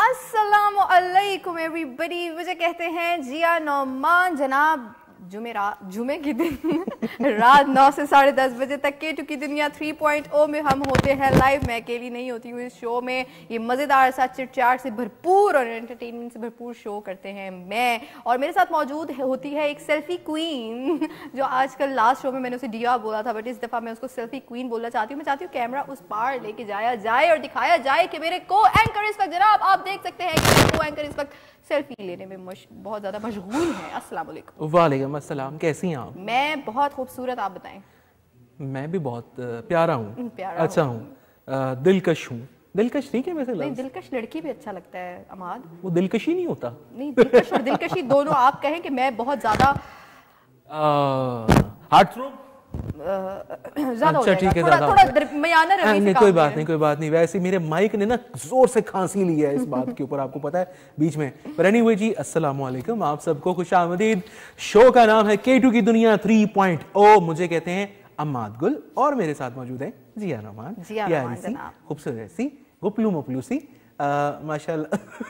Aslam everybody मुझे कहते हैं जिया नौमान जनाब जुमेरा जुमे के दिन रात नौ से साढ़े दस बजे तक के टू की दुनिया थ्री पॉइंट ओ में हम होते हैं लाइव मैं अकेली नहीं होती हूँ इस शो में ये मज़ेदार सा चिटचाट से भरपूर और एंटरटेनमेंट से भरपूर शो करते हैं मैं और मेरे साथ मौजूद होती है एक सेल्फी क्वीन जो आजकल लास्ट शो में मैंने उसे डिया बोला था बट इस दफ़ा मैं उसको सेल्फी क्वीन बोलना चाहती हूँ मैं चाहती हूँ कैमरा उस पार लेके जाया जाए और दिखाया जाए कि मेरे को एंकर इस वक्त जरा आप देख सकते हैं कि को एंकर इस वक्त सेल्फी लेने में बहुत ज़्यादा मशगूल हैं असलम वालेकुम अस्सलाम कैसी हैं आप मैं बहुत खूबसूरत आप बताएं मैं भी बहुत प्यारा हूँ हम्म, अच्छा हूँ दिलकश हूँ दिलकश नहीं क्या वैसे नहीं दिलकश लड़की भी अच्छा लगता है अमाद वो दिलकशी नहीं होता नहीं दिलकश और दिलकशी दोनों आप कहें कि मैं बहुत ज्यादा हार्ट थ्रोब अच्छा ठीक है थोड़ा, थोड़ा हाँ, नहीं कोई बात नहीं कोई बात नहीं वैसे मेरे माइक ने ना जोर से खांसी ली है इस बात के ऊपर आपको पता है बीच में पर एनी anyway जी अस्सलाम वालेकुम आप सबको खुश आमदीद शो का नाम है के टू की दुनिया थ्री पॉइंट ओ मुझे कहते हैं अम्माद गुल और मेरे साथ मौजूद है जिया रहमान जिया खूबसूरत सी गुपलू मुपलू सी माशाल्लाह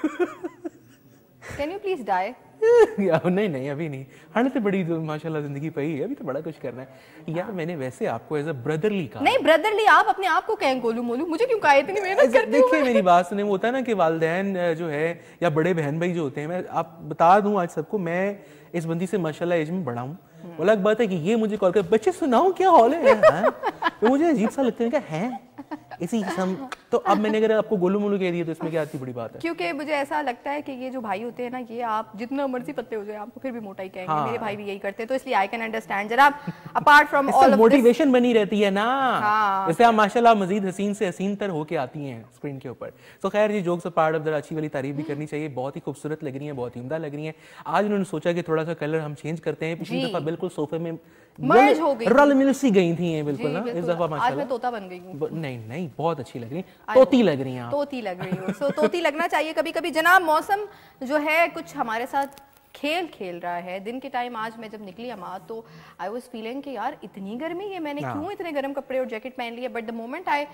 कैन यू प्लीज डाई नहीं नहीं अभी नहीं हालत बड़ी तो माशाल्लाह जिंदगी पई है अभी तो बड़ा कुछ करना है यार मैंने वैसे आपको एज अ ब्रदरली कहा नहीं ब्रदरली आप अपने आप को कहें गोलू मोलू मुझे क्यों कहा इतनी मेहनत देखिए मेरी बात सुने वो होता है ना कि वालदेन जो है या बड़े बहन भाई जो होते हैं मैं आप बता दूं आज सबको मैं इस बंदी से माशाल्लाह एज में बड़ा हूँ हम्म। अलग बात है कि ये मुझे कॉल कर बच्चे सुनाओ क्या हॉल है तो मुझे अजीब सा लगता है क्या है इसी सम तो अब मैंने अगर आपको गोलू मोलू कह दिया तो इसमें क्या आती बड़ी बात है क्योंकि मुझे ऐसा लगता है कि ये जो भाई होते हैं ना ये आप जितना मर्जी पतले हो जाए आपको फिर भी मोटा ही कहेंगे हाँ। मेरे भाई भी यही करते हैं तो इसलिए आई कैन अंडरस्टैंड जरा अपार्ट फ्रॉम ऑल मोटिवेशन बनी रहती है ना हाँ। इससे आप माशाला मजीद हसीन से हसीन तर होके आती है स्क्रीन के ऊपर तो खैर ये जोक्स पार्ट ऑफ अच्छी वाली तारीफ भी करनी चाहिए बहुत ही खूबसूरत लग रही है बहुत ही उमदा लग रही है आज उन्होंने सोचा कि थोड़ा सा कलर हम चेंज करते हैं पिछली दफा बिल्कुल सोफे में मर्ज हो गई रल मिल सी गई थी बिल्कुल ना हाँ, इस दफा माशाल्लाह आज मैं तोता बन गई हूं नहीं नहीं रही बहुत अच्छी लग रही तोती लग रही हैं तोती लग रही हूँ सो तोती लगना चाहिए कभी कभी जनाब मौसम जो है कुछ हमारे साथ खेल खेल रहा है दिन के टाइम आज मैं जब निकली अमां तो आई वॉज फीलिंग कि यार इतनी गर्मी है मैंने हाँ। क्यों इतने गर्म कपड़े और जैकेट पहन लिया but the moment I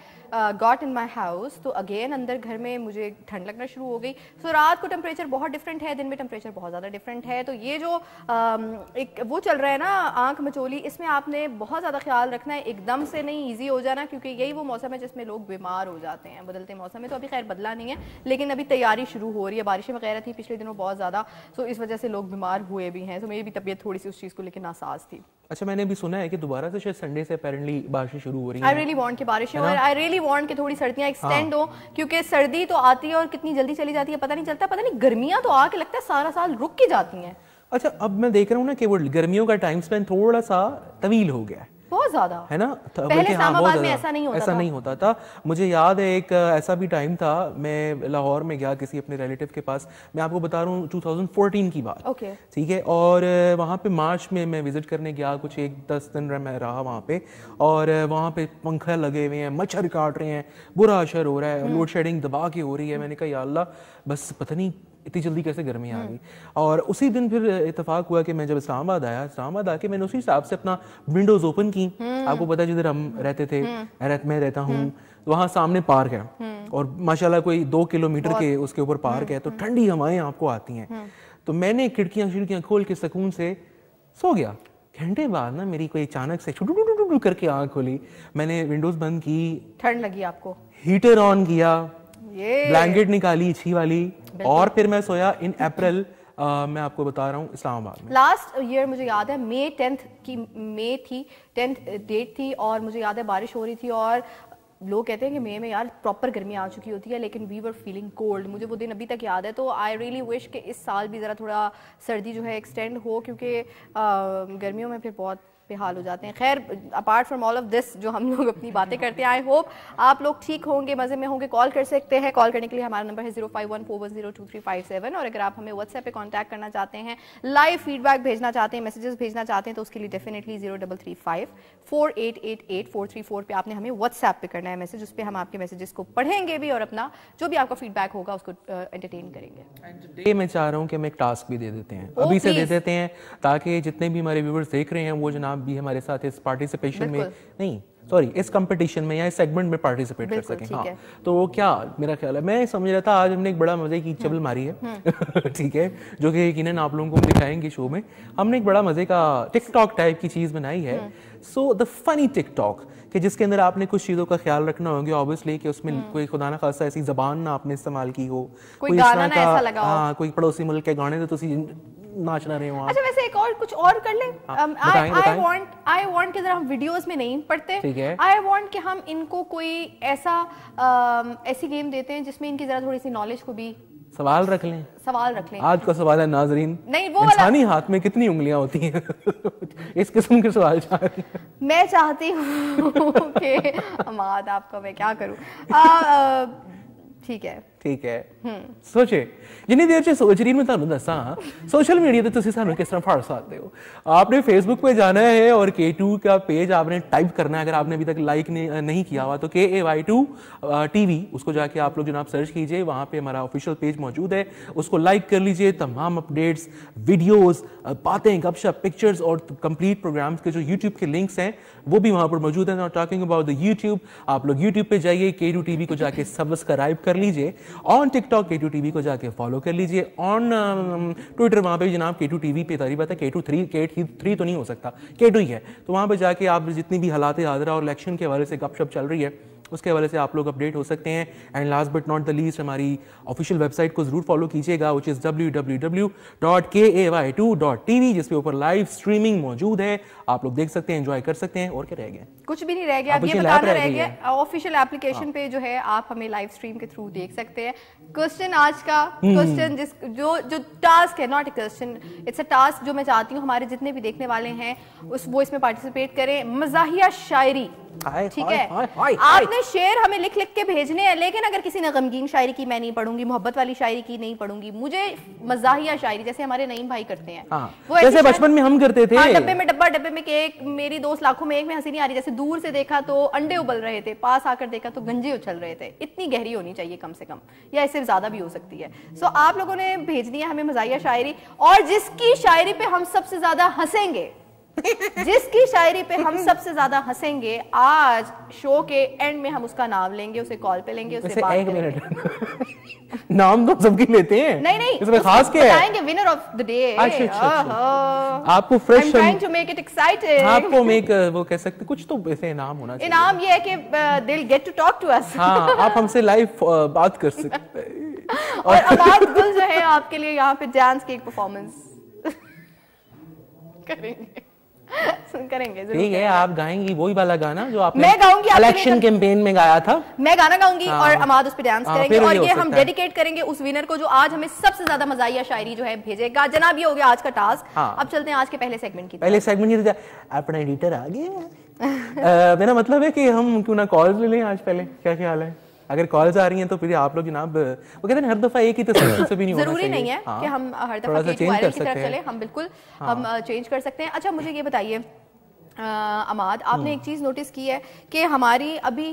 got in my house तो अगेन अंदर घर में मुझे ठंड लगना शुरू हो गई सो so, रात को टेम्परेचर बहुत डिफरेंट है दिन में टेम्परेचर बहुत ज़्यादा डिफरेंट है तो ये जो uh, एक वो चल रहा है ना आंख मचोली इसमें आपने बहुत ज़्यादा ख्याल रखना है एकदम से नहीं ईजी हो जाना क्योंकि यही वो मौसम है जिसमें लोग बीमार हो जाते हैं बदलते मौसम में तो अभी खैर बदला नहीं है लेकिन अभी तैयारी शुरू हो रही है बारिशें वगैरह थी पिछले दिनों बहुत ज़्यादा सो so, इस वजह से लोग बीमार हुए भी हैं तो मेरी भी तबीयत थोड़ी सी उस चीज़ को लेकर नासाज थी अच्छा मैंने भी सुना है कि दोबारा से शायद संडे से अपेरेंटली बारिश शुरू हो रही है आई रियली वांट कि हो और आई रियली वांट कि थोड़ी सर्दियां एक्सटेंड हाँ। हो क्योंकि सर्दी तो आती है और कितनी जल्दी चली जाती है पता नहीं चलता पता नहीं गर्मियां तो आके लगता है सारा साल रुक के जाती हैं अच्छा अब मैं देख रहा हूँ ना कि वो गर्मियों का टाइम स्पेंड थोड़ा सा तवील हो गया है बहुत ज्यादा है ना तो पहले हाँ, में ऐसा नहीं होता ऐसा था। नहीं होता था मुझे याद है एक ऐसा भी टाइम था मैं लाहौर में गया किसी अपने रिलेटिव के पास मैं आपको बता रहा हूँ 2014 की बात ओके ठीक है और वहाँ पे मार्च में मैं विजिट करने गया कुछ एक दस दिन मैं रहा वहाँ पे और वहाँ पे पंखा लगे हुए हैं मच्छर काट रहे हैं बुरा असर हो रहा है लोड हम्म। शेडिंग दबा के हो रही है मैंने कहा अल्लाह बस पता नहीं इतनी जल्दी कैसे गर्मी आ हम्म। गई और उसी दिन फिर इतफाक हुआ कि मैं जब इस्लामाबाद आया इस्लामाबाद आके मैंने उसी हिसाब से अपना विंडोज ओपन की हम्म। आपको पता जिधर हम रहते थे हम्म। मैं रहता हूँ वहाँ सामने पार्क है और माशाल्लाह कोई दो किलोमीटर के उसके ऊपर पार्क है तो ठंडी हवाएं आपको आती हैं तो मैंने खिड़कियाँ खिड़कियाँ खोल के सुकून से सो गया घंटे बाद ना मेरी कोई अचानक से करके आँख खोली मैंने विंडोज बंद की ठंड लगी आपको हीटर ऑन किया ब्लैंकेट निकाली छी वाली और फिर मैं सोया इन अप्रैल Uh, मैं आपको बता रहा हूँ इस्लामाबाद में लास्ट ईयर मुझे याद है मई टेंथ की मई थी टेंथ डेट थी और मुझे याद है बारिश हो रही थी और लोग कहते हैं कि मई में यार प्रॉपर गर्मी आ चुकी होती है लेकिन वी वर फीलिंग कोल्ड मुझे वो दिन अभी तक याद है तो आई रियली विश कि इस साल भी ज़रा थोड़ा सर्दी जो है एक्सटेंड हो क्योंकि गर्मियों में फिर बहुत बेहाल हो जाते हैं खैर apart from all of this जो हम लोग अपनी बातें करते हैं आई होप आप लोग ठीक होंगे मज़े में होंगे कॉल कर सकते हैं कॉल करने के लिए हमारा नंबर है zero five one four one zero two three five seven और अगर आप हमें व्हाट्सएप पे कॉन्टैक्ट करना चाहते हैं लाइव फीडबैक भेजना चाहते हैं मैसेजेस भेजना चाहते हैं तो उसके लिए definitely zero double three five four eight eight eight four three four पर आपने हमें व्हाट्सएप पे करना है मैसेज उस पर हम आपके मैसेजेस को पढ़ेंगे भी और अपना जो भी आपका फीडबैक होगा उसको एंटरटेन करेंगे डे मैं चाह रहा हूँ कि हम एक टास्क भी दे देते हैं अभी से oh, दे देते हैं ताकि जितने भी हमारे व्यूवर्स देख रहे हैं वो जनाब आप भी हमारे साथ इस पार्टिसिपेशन में नहीं सॉरी इस कंपटीशन में या इस सेगमेंट में पार्टिसिपेट कर सकें हाँ तो वो क्या मेरा ख्याल है मैं समझ रहा था आज हमने एक बड़ा मजे की चबल मारी है हम्म। ठीक है जो कि यकीन आप लोगों को दिखाएंगे शो में हमने एक बड़ा मजे का टिकटॉक टाइप की चीज़ बनाई है सो द फनी टिकटॉक कि जिसके अंदर आपने कुछ चीज़ों का ख्याल रखना होगा ऑब्वियसली कि उसमें हम्म। कोई खुदा ना खासा ऐसी जबान ना आपने इस्तेमाल की हो कोई, कोई गाना इस तरह का हाँ कोई पड़ोसी मुल्क के गाने तो नाच ना रहे हो आप अच्छा वैसे एक और कुछ और कर ले आई वांट आई वांट कि जरा हम वीडियोस में नहीं पढ़ते आई वांट कि हम इनको कोई ऐसा ऐसी गेम देते हैं जिसमें इनकी जरा थोड़ी सी नॉलेज को भी सवाल रख लें सवाल रख लें आज का सवाल है नाजरीन नहीं वो इंसानी हाथ में कितनी उंगलियां होती हैं इस किस्म के सवाल मैं चाहती हूँ कि अमाद आपका मैं क्या करूँ ठीक है ਠੀਕ ਹੈ ਸੋਚੇ ਜਿੰਨੀ ਦੇਰ ਚ ਸੋਚ ਰਹੀ ਮੈਂ ਤੁਹਾਨੂੰ ਦੱਸਾਂ ਸੋਸ਼ਲ ਮੀਡੀਆ ਤੇ ਤੁਸੀਂ ਸਾਨੂੰ ਕਿਸ ਤਰ੍ਹਾਂ ਫੜ ਸਕਦੇ ਹੋ आपने फेसबुक पे जाना है और K2 का पेज आपने टाइप करना है अगर आपने अभी तक लाइक नहीं किया हुआ तो के ए वाई टू टीवी उसको जाके आप लोग जनाब सर्च कीजिए वहां पे हमारा ऑफिशियल पेज मौजूद है उसको लाइक कर लीजिए तमाम अपडेट्स वीडियोस बातें गपशप पिक्चर्स और कंप्लीट प्रोग्राम्स के जो यूट्यूब के लिंक्स हैं वो भी वहां पर मौजूद है टॉकिंग अबाउट द यूट्यूब आप लोग यूट्यूब पे जाइए के टू टीवी को जाके सब्सक्राइब कर लीजिए on TikTok K two T को जाके फॉलो कर लीजिए ऑन ट्विटर um, वहाँ पर जनाब के टू टी वी पे तारी बात है के टू थ्री के थ्री तो नहीं हो सकता के टू ही है तो वहाँ पर जाके आप जितनी भी हालात हाजरा और इलेक्शन के हवाले से गपशप चल रही है उसके हवाले से आप लोग अपडेट हो सकते हैं and last but not the least हमारी ऑफिशियल वेबसाइट को ज़रूर फॉलो कीजिएगा which is W W W dot K A Y two dot T V जिसके ऊपर लाइव स्ट्रीमिंग मौजूद है आप लोग देख सकते हैं एंजॉय कर सकते हैं और क्या रह गया कुछ भी नहीं रह गया ये बताना रह गया ऑफिशियल एप्लीकेशन हाँ। पे जो है आप हमें लाइव स्ट्रीम के थ्रू देख सकते हैं क्वेश्चन आज का क्वेश्चन हम्म। जिस जो जो टास्क है not a question it's a task जो मैं चाहती हूँ हमारे जितने भी देखने वाले हैं उस वो इसमें पार्टिसिपेट करें मजाहिया शायरी ठीक है आपने शेर हमें लिख लिख के भेजने हैं लेकिन अगर किसी ने गमगीन शायरी की मैं नहीं पढ़ूंगी मोहब्बत वाली शायरी की नहीं पढ़ूंगी मुझे मजाहिया शायरी जैसे हमारे नईम भाई करते हैं हाँ, वो जैसे बचपन में हम करते थे हाँ, डब्बे में डब्बा डब्बे में केक मेरी दोस्त लाखों में एक में हंसी नहीं आ रही जैसे दूर से देखा तो अंडे उबल रहे थे पास आकर देखा तो गंजे उछल रहे थे इतनी गहरी होनी चाहिए कम से कम या इससे ज्यादा भी हो सकती है सो आप लोगों ने भेजनी है हमें मजाहिया शायरी और जिसकी शायरी पे हम सबसे ज्यादा हंसेंगे जिसकी शायरी पे हम सबसे ज्यादा हंसेंगे आज शो के एंड में हम उसका नाम लेंगे उसे कॉल पे लेंगे उसे बात एक मिनट नाम तो सबकी लेते हैं नहीं नहीं इसमें खास क्या है विनर ऑफ द डे आपको fresh I am trying to make it excited आपको मेक वो कह सकते कुछ तो ऐसे इनाम होना चाहिए इनाम ये है कि they will get to talk to us हां आप हमसे लाइव बात कर सकते हैं और अबाउट गुल जो है आपके लिए यहां पे डांस की एक परफॉर्मेंस करेंगे करेंगे ठीक है आप गाएंगी वही वाला गाना जो आप मैं गाऊंगी इलेक्शन कैंपेन तो- में गाया था मैं गाना गाऊंगी हाँ। और अमाद उस पर हाँ, डांस करेंगे और ये हम डेडिकेट करेंगे उस विनर को जो आज हमें सबसे ज्यादा मजाइया शायरी जो है भेजेगा जनाब ये हो गया आज का टास्क हाँ। अब चलते हैं आज के पहले सेगमेंट की पहले सेगमेंट की अपना एडिटर आ गया मेरा मतलब है कि हम क्यों ना कॉल ले लें आज पहले क्या ख्याल है अगर कॉल्स आ रही हैं तो फिर आप लोग जनाब वो कहते हैं हर दफा एक ही तस्वीर से भी नहीं होना जरूरी नहीं है हाँ, कि हम हर दफा एक वायरल की तरफ चले हम बिल्कुल हाँ, हम चेंज कर सकते हैं अच्छा मुझे ये बताइए अमाद आपने हम्म। एक चीज़ नोटिस की है कि हमारी अभी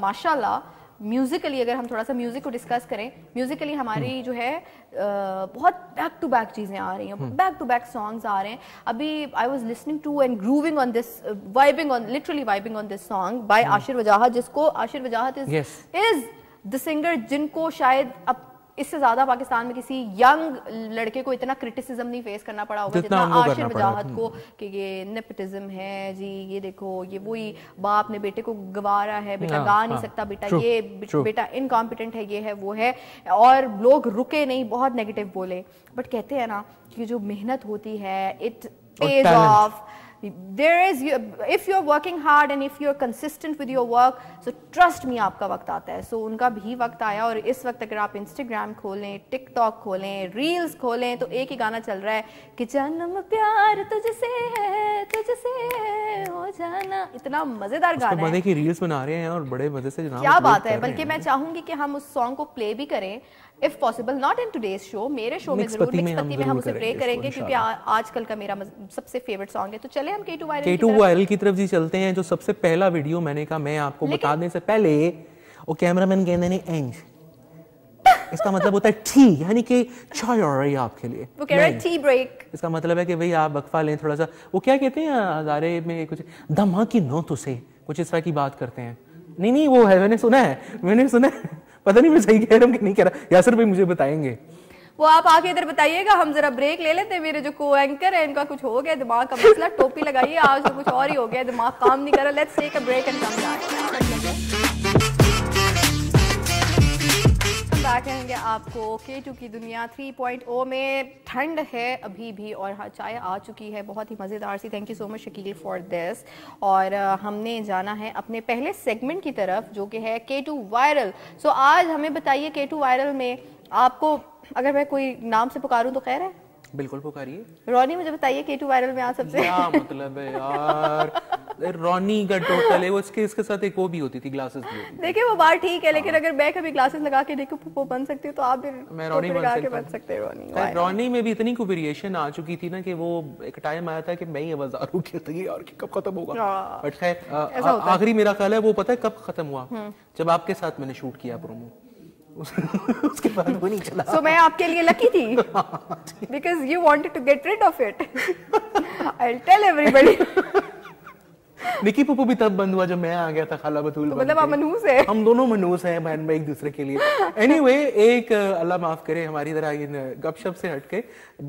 माशाल्लाह म्यूज़िकली अगर हम थोड़ा सा म्यूज़िक को डिस्कस करें म्यूज़िकली हमारी हम्म। जो है बहुत बैक टू बैक चीज़ें आ रही हैं बैक टू बैक सॉन्ग्स आ रहे हैं अभी I was listening to and grooving on this vibing on literally vibing on this song by Aashir Wajahat जिसको आशिर वजाहत इज इज द सिंगर जिनको शायद अब इससे ज्यादा पाकिस्तान में किसी यंग लड़के को इतना क्रिटिसिज्म नहीं फेस करना पड़ा होगा जितना आशिर वजाहत हम्म। को कि ये नेपटिज्म है जी ये देखो ये वही बाप ने बेटे को गवारा है बेटा हाँ, गा नहीं हाँ। सकता बेटा ये बेटा इनकॉम्पिटेंट है ये है वो है और लोग रुके नहीं बहुत नेगेटिव बोले बट कहते हैं ना कि जो मेहनत होती है it pays off there is if you are working hard and if you are consistent with your work so trust me आपका वक्त आता है सो so, उनका भी वक्त आया और इस वक्त अगर आप इंस्टाग्राम खोलें टिकटॉक खोलें रील्स खोलें तो एक ही गाना चल रहा है कि जन्म प्यार तुझसे है तुझसे हो जाना इतना मजेदार गाना है की रील्स बना रहे हैं और बड़े मजे से क्या बात है बल्कि मैं चाहूंगी कि हम उस सॉन्ग को प्ले भी करें if possible not in today's show मेरे शो में जरूर मिक्स पत्ती में हम उसे प्ले करेंगे क्योंकि आजकल का मेरा सबसे फेवरेट सॉन्ग है तो चले हम केटू वायरल केटू वायरल की तरफ जी चलते हैं जो सबसे पहला वीडियो मैंने कहा मैं आपको बताने से पहले वो कैमरामैन कहने ने एंज इसका मतलब होता है टी यानी कि चाय और रही आपके लिए वो कह रहा है टी ब्रेक इसका मतलब है कि भाई आप वक्फा लें थोड़ा सा वो क्या कहते हैं हजारे में कुछ धमाकी नो तो से कुछ इस तरह की बात करते हैं नहीं नहीं वो है मैंने सुना है मैंने सुना है पता नहीं मैं सही कह रहा हूँ कि नहीं कह रहा यासर भाई मुझे बताएंगे वो आप आके इधर बताइएगा हम जरा ब्रेक ले लेते हैं मेरे जो को एंकर है इनका कुछ हो गया दिमाग का मसला टोपी लगाइए आज तो कुछ और ही हो गया दिमाग काम नहीं कर रहा let's take a break and come back back करेंगे आपको ओके क्योंकि दुनिया थ्री पॉइंट ओ में ठंड है अभी भी और हाँ चाय आ चुकी है बहुत ही मज़ेदार सी thank you so much Shakeel for this और uh, हमने जाना है अपने पहले सेगमेंट की तरफ जो कि है के टू वायरल सो आज हमें बताइए के टू वायरल में आपको अगर मैं कोई नाम से पुकारूँ तो खैर है बिल्कुल पुकारिए रोनी मुझे बताइए के टू वायरल में आ सबसे क्या मतलब है यार रोनी का टोटल है वो इसके इसके साथ एक वो भी होती थी ग्लासेस भी देखिए वो बात ठीक है हाँ। लेकिन अगर मैं कभी ग्लासेस लगा के देखो वो बन सकती हूँ तो आप भी मैं रोनी बन, के बन सकते रोनी रोनी में भी इतनी वेरिएशन आ चुकी थी ना कि वो एक टाइम आया था कि मैं ही आवाज आरू की और कब खत्म होगा बट हाँ। खैर आखिरी मेरा ख्याल है वो पता है कब खत्म हुआ हम्म। जब आपके साथ मैंने शूट किया प्रोमो उसके बाद वो नहीं चला सो so, मैं आपके लिए लकी थी because you wanted to get rid of it I tell everybody निकी पुपू भी तब बंद हुआ जब मैं आ गया था खाला बतूल तो मतलब आप मनूस है हम दोनों मनूस हैं बहन भाई एक दूसरे के लिए एनीवे anyway, एक अल्लाह माफ करे हमारी तरह इन गपशप से हटके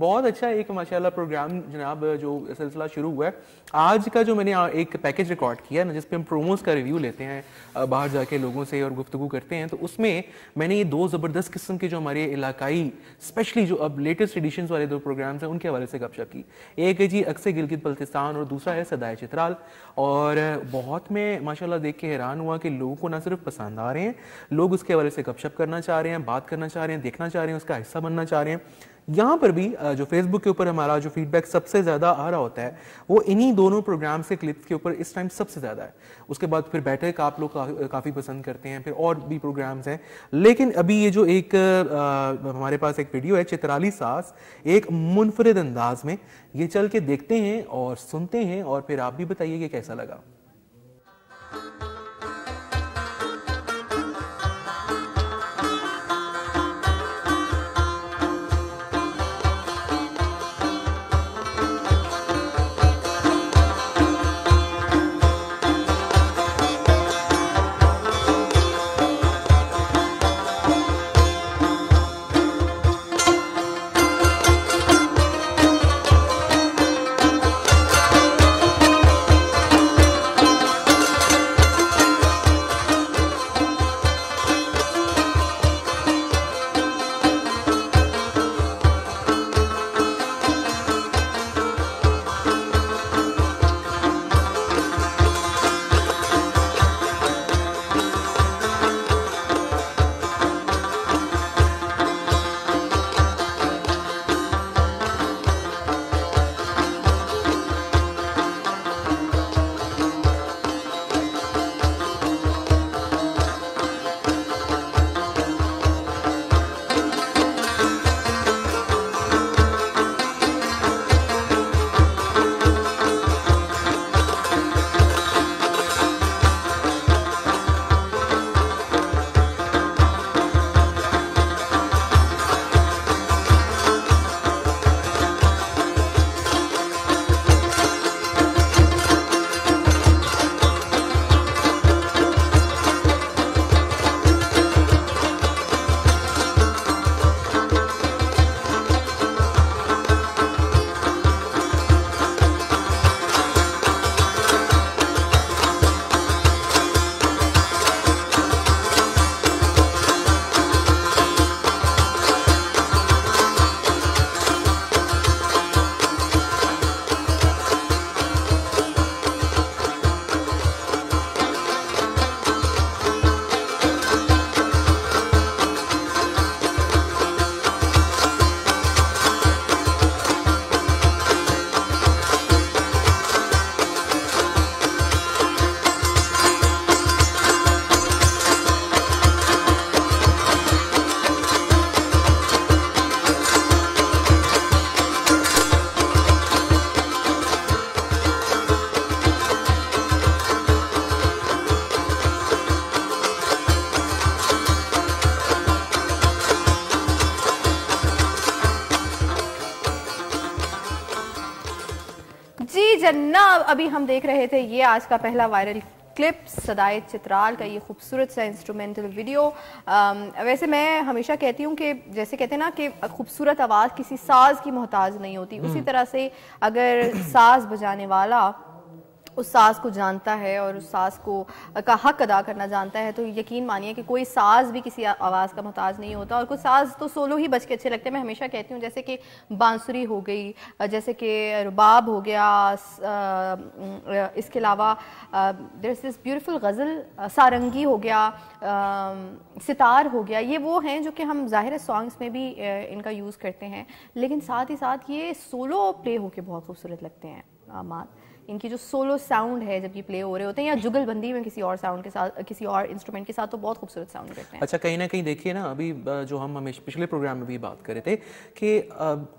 बहुत अच्छा एक माशाल्लाह प्रोग्राम जनाब जो सिलसिला शुरू हुआ है आज का जो मैंने एक पैकेज रिकॉर्ड किया ना जिसपे हम प्रोमोज का रिव्यू लेते हैं बाहर जाके लोगों से और गुफ्तु करते हैं तो उसमें मैंने ये दो ज़बरदस्त किस्म के जो हमारे इलाकाई स्पेशली जो अब लेटेस्ट एडिशन वाले दो प्रोग्राम्स हैं उनके हवाले से गपशप की एक है जी अक्से गिलगित बल्तिस्तान और दूसरा है सदाए चित्राल और और बहुत में माशाल्लाह देख के हैरान हुआ कि लोगों को ना सिर्फ पसंद आ रहे हैं लोग उसके हवाले से गपशप करना चाह रहे हैं बात करना चाह रहे हैं देखना चाह रहे हैं उसका हिस्सा बनना चाह रहे हैं यहाँ पर भी जो फेसबुक के ऊपर हमारा जो फीडबैक सबसे ज़्यादा आ रहा होता है वो इन्हीं दोनों प्रोग्राम से क्लिप्स के ऊपर इस टाइम सबसे ज़्यादा है उसके बाद फिर बैठक आप लोग का, काफ़ी पसंद करते हैं फिर और भी प्रोग्राम्स हैं लेकिन अभी ये जो एक आ, हमारे पास एक वीडियो है चित्राली सास एक मुनफरद अंदाज में ये चल के देखते हैं और सुनते हैं और फिर आप भी बताइए कि कैसा लगा अभी हम देख रहे थे ये आज का पहला वायरल क्लिप सदाए चित्राल का ये खूबसूरत सा इंस्ट्रूमेंटल वीडियो आ, वैसे मैं हमेशा कहती हूँ कि जैसे कहते हैं ना कि खूबसूरत आवाज़ किसी साज की मोहताज नहीं होती उसी हम्म। तरह से अगर साज बजाने वाला उस साज को जानता है और उस सास को का हक अदा करना जानता है तो यकीन मानिए कि कोई साज भी किसी आवाज़ का मोहताज नहीं होता और कुछ साज तो सोलो ही बच के अच्छे लगते हैं मैं हमेशा कहती हूँ जैसे कि बांसुरी हो गई जैसे कि रुबाब हो गया इसके अलावा there is this beautiful ghazal sarangi हो गया सितार हो गया ये वो हैं जो कि हम ज़ाहिर सॉन्ग्स में भी इनका यूज़ करते हैं लेकिन साथ ही साथ ये सोलो प्ले होके बहुत खूबसूरत लगते हैं आमाद इनकी जो सोलो साउंड है जब ये प्ले हो रहे होते हैं या जुगलबंदी में किसी और साउंड के साथ किसी और इंस्ट्रूमेंट के साथ तो बहुत खूबसूरत साउंड करते हैं अच्छा कहीं ना कहीं देखिए ना अभी जो हम हमेशा पिछले प्रोग्राम में भी बात कर रहे थे कि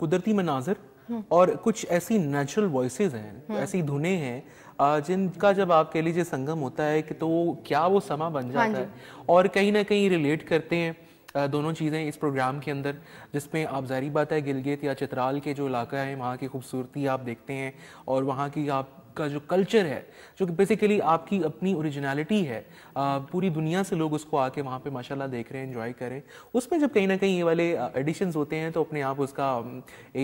कुदरती मनाजर हम्म। और कुछ ऐसी नेचुरल वॉइसेज हैं हम्म। ऐसी धुने हैं जिनका जब आप कह लीजिए संगम होता है कि तो क्या वो समा बन हाँ जाता है और कहीं ना कहीं रिलेट करते हैं दोनों चीज़ें इस प्रोग्राम के अंदर जिसमें आप ज़ाहरी बात है गिलगित या चित्राल के जो इलाका है वहाँ की खूबसूरती आप देखते हैं और वहाँ की आप का जो कल्चर है जो कि बेसिकली आपकी अपनी ओरिजिनलिटी है आ, पूरी दुनिया से लोग उसको आके वहाँ पे माशाल्लाह देख रहे हैं इन्जॉय करें उसमें जब कहीं ना कहीं ये वाले एडिशंस होते हैं तो अपने आप उसका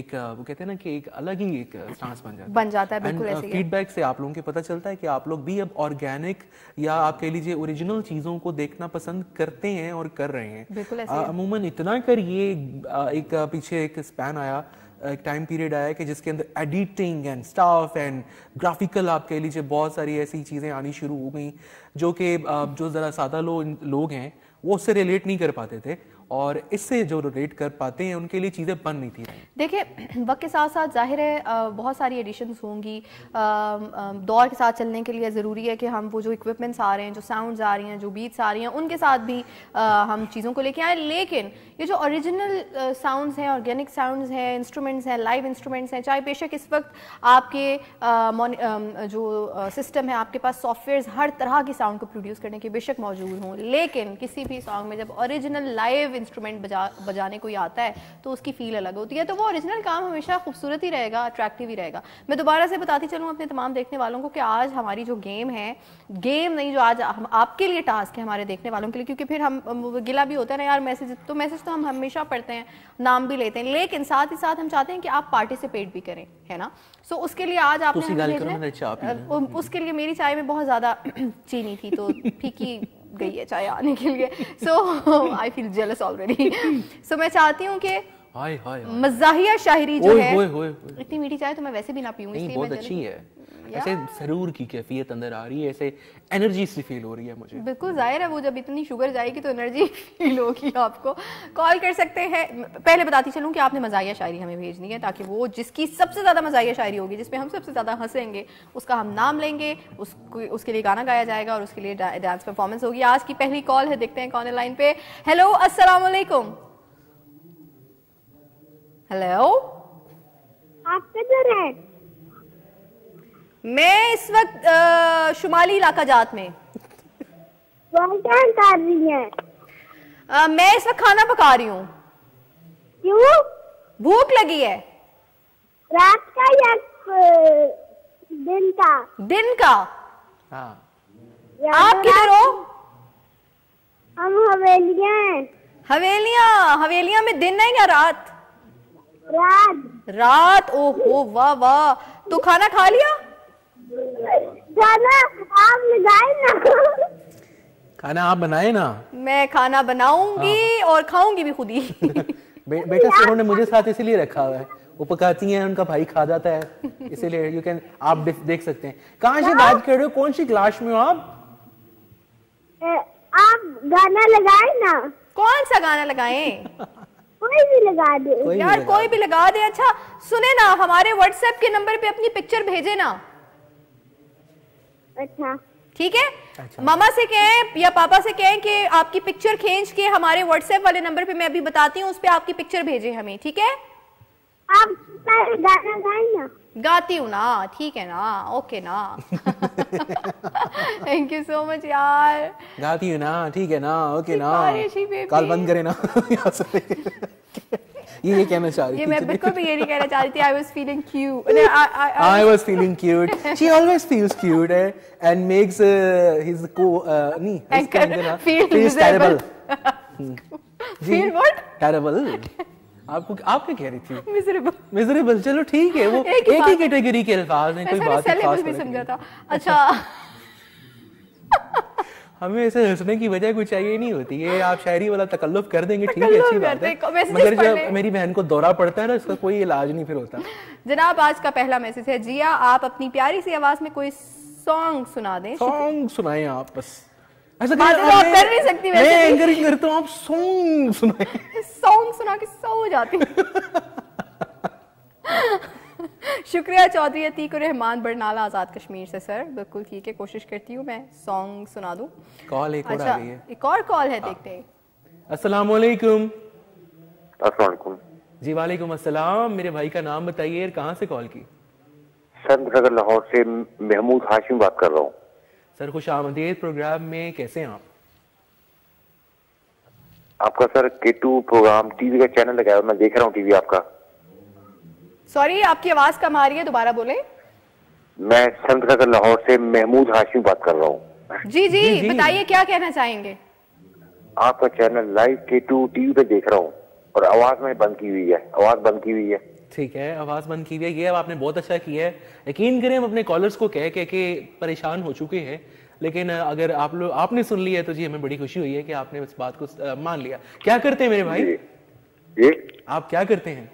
एक वो कहते हैं ना कि एक अलग ही एक स्टांस बन जाता है बन जाता है बिल्कुल ऐसे फीडबैक से आप लोगों के पता चलता है कि आप लोग भी अब ऑर्गेनिक या आप कह लीजिए ओरिजिनल चीज़ों को देखना पसंद करते हैं और कर रहे हैं अमूमन इतना कर ये एक पीछे एक स्पैन आया एक टाइम पीरियड आया कि जिसके अंदर editing and stuff and graphical आप कह लीजिए बहुत सारी ऐसी चीज़ें आनी शुरू हो गई जो कि जो ज़रा सादा लो, लोग हैं वो उससे रिलेट नहीं कर पाते थे और इससे जो रिलेट कर पाते हैं उनके लिए चीज़ें बन नहीं थी देखिए वक्त के साथ साथ जाहिर है बहुत सारी एडिशन होंगी दौर के साथ चलने के लिए ज़रूरी है कि हम वो जो इक्विपमेंट्स आ रहे हैं जो साउंड्स आ रही हैं जो बीट्स आ रही हैं उनके साथ भी हम चीज़ों को लेके आए लेकिन ये जो ओरिजिनल साउंड्स हैं ऑर्गेनिक साउंड्स हैं इंस्ट्रूमेंट्स हैं लाइव इंस्ट्रूमेंट्स हैं चाहे बेशक इस वक्त आपके जो सिस्टम है आपके पास सॉफ्टवेयर हर तरह की साउंड को प्रोड्यूस करने के बेशक मौजूद हों लेकिन किसी भी सॉन्ग में जब ओरिजिनल लाइव इंस्ट्रूमेंट बजा बजाने कोई आता है तो उसकी फील अलग होती है तो वो ओरिजिनल काम हमेशा खूबसूरत ही रहेगा अट्रैक्टिव ही रहेगा मैं दोबारा से बताती चलूँ अपने तमाम देखने वालों को कि आज हमारी जो गेम है गेम नहीं जो आज हम आपके लिए टास्क है हमारे देखने वालों के लिए क्योंकि फिर हम गिला भी होता है ना यार मैसेज तो मैसेज तो हम हमेशा पढ़ते हैं नाम भी लेते हैं लेकिन साथ ही साथ हम चाहते हैं कि आप पार्टिसिपेट भी करें है ना सो उसके लिए आज आपने उसके लिए मेरी चाय में बहुत ज़्यादा चीनी थी तो फीकी गई है चाय आने के लिए so I feel jealous already so मैं चाहती हूँ कि मजाहिया शायरी जो है इतनी मीठी चाय तो मैं वैसे भी ना पीऊँ इसलिए बहुत अच्छी है ऐसे सरूर की कैफियत अंदर आ रही है ऐसे एनर्जी सी फील हो रही है मुझे बिल्कुल जाहिर है वो जब इतनी शुगर जाएगी तो एनर्जी फील होगी आपको कॉल कर सकते हैं पहले बताती चलूँ कि आपने मजाया शायरी हमें भेजनी है ताकि वो जिसकी सबसे ज़्यादा मजाया शायरी होगी जिसमें हम सबसे ज़्यादा हंसेंगे उसका हम नाम लेंगे उसको उसके लिए गाना गाया जाएगा और उसके लिए डांस परफॉर्मेंस होगी आज की पहली कॉल है देखते हैं कौन है लाइन पे हेलो अस्सलाम वालेकुम हेलो आपका जो रेड मैं इस वक्त शुमाली इलाका जात में कर रही है आ, मैं इस वक्त खाना पका रही हूँ क्यों भूख लगी है रात का या दिन का दिन का हाँ आप तो किधर हो हम हवेलियां हैं हवेलियां हवेलियां में दिन है या रात रात रात ओहो वाह वाह तो खाना खा लिया खाना आप ना खाना आप बनाए ना मैं खाना बनाऊंगी हाँ, हाँ। और खाऊंगी भी खुद ही बे, बेटा सरों ने मुझे साथ इसीलिए रखा हुआ है वो पकाती हैं उनका भाई खा जाता है इसीलिए यू कैन आप देख सकते हैं कहाँ से बात कर रहे हो कौन सी क्लास में हो आप आप गाना लगाए ना कौन सा गाना लगाए कोई भी लगा दे कोई यार भी लगा कोई भी लगा दे अच्छा सुने ना हमारे व्हाट्सएप के नंबर पे अपनी पिक्चर भेजे ना अच्छा ठीक है अच्छा। मामा से कहें या पापा से कहें कि आपकी पिक्चर खींच के हमारे व्हाट्सएप वाले नंबर पे मैं अभी बताती हूँ उस पर आपकी पिक्चर भेजे हमें ठीक है आप गाना गाती हूँ ना ठीक है ना ओके ना थैंक यू सो मच यार गाती हूँ ना ठीक है ना ओके ना कॉल बंद करें ना ये ये कहना चाह रही थी मैं बिल्कुल भी ये नहीं कहना चाह रही थी I was feeling cute I I I was feeling cute she always feels cute and makes his को नी feels terrible feel what terrible आपको आप क्या कह रही थी मिजरेबल मिजरेबल चलो ठीक है वो एक ही कैटेगरी के अल्फाज हैं कोई अच्छा, बात नहीं समझा था अच्छा हमें ऐसे हंसने की वजह कुछ चाहिए नहीं होती है आप शायरी वाला तकल्लुफ कर देंगे ठीक है अच्छी बात है मगर जब मेरी बहन को दौरा पड़ता है ना इसका कोई इलाज नहीं फिर होता जनाब आज का पहला मैसेज है जिया आप अपनी प्यारी सी आवाज में कोई सॉन्ग सुना दें सॉन्ग सुनाएं आप बस ऐसा तो सॉन्ग सुना के सो जाती शुक्रिया चौधरी अतीक और रहमान बरनाला आज़ाद कश्मीर से सर बिल्कुल ठीक है कोशिश करती हूँ मैं सॉन्ग सुना दूँ कॉल एक अच्छा, और आ अच्छा, रही है एक और कॉल है हाँ। देखते हैं अस्सलाम अस्सलाम वालेकुम वालेकुम जी वालेकुम अस्सलाम मेरे भाई का नाम बताइए कहाँ से कॉल की सर नगर लाहौर से महमूद हाशिम बात कर रहा हूँ सर खुश आमदीद प्रोग्राम में कैसे हैं आप आपका sir K two program TV का चैनल लगाया मैं देख रहा हूँ टीवी आपका सॉरी आपकी आवाज कम आ रही है दोबारा बोले मैं संत लाहौर से महमूद हाशिम बात कर रहा हूँ जी जी, जी, जी। बताइए क्या कहना चाहेंगे आपका channel live K two TV पे देख रहा हूँ और आवाज में बंद की हुई है आवाज बंद की हुई है ठीक है आवाज बंद की हुई है ये अब आपने बहुत अच्छा किया है यकीन करें हम अपने कॉलर्स को कह कह के परेशान हो चुके हैं लेकिन अगर आप लोग आपने सुन लिया तो जी हमें बड़ी खुशी हुई है कि आपने इस बात को मान लिया क्या करते हैं मेरे भाई ये? आप क्या करते हैं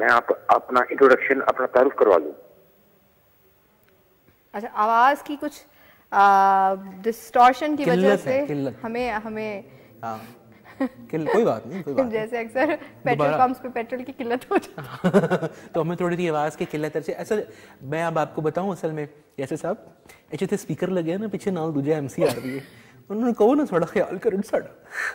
मैं आप अपना इंट्रोडक्शन अपना तारुफ करवा लूँ अच्छा आवाज की कुछ डिस्टॉर्शन की वजह से हमें हमें हाँ। कोई बात नहीं कोई बात जैसे अक्सर पेट्रोल पंप्स पे पेट्रोल की किल्लत हो जाती तो हमें थोड़ी सी आवाज़ की किल्लत है असल मैं अब आपको बताऊं असल में जैसे साहब ऐसे थे स्पीकर लगे हैं ना पीछे नाल दूजे एमसी आ रही है उन्होंने कहो ना थोड़ा ख्याल कर साढ़ा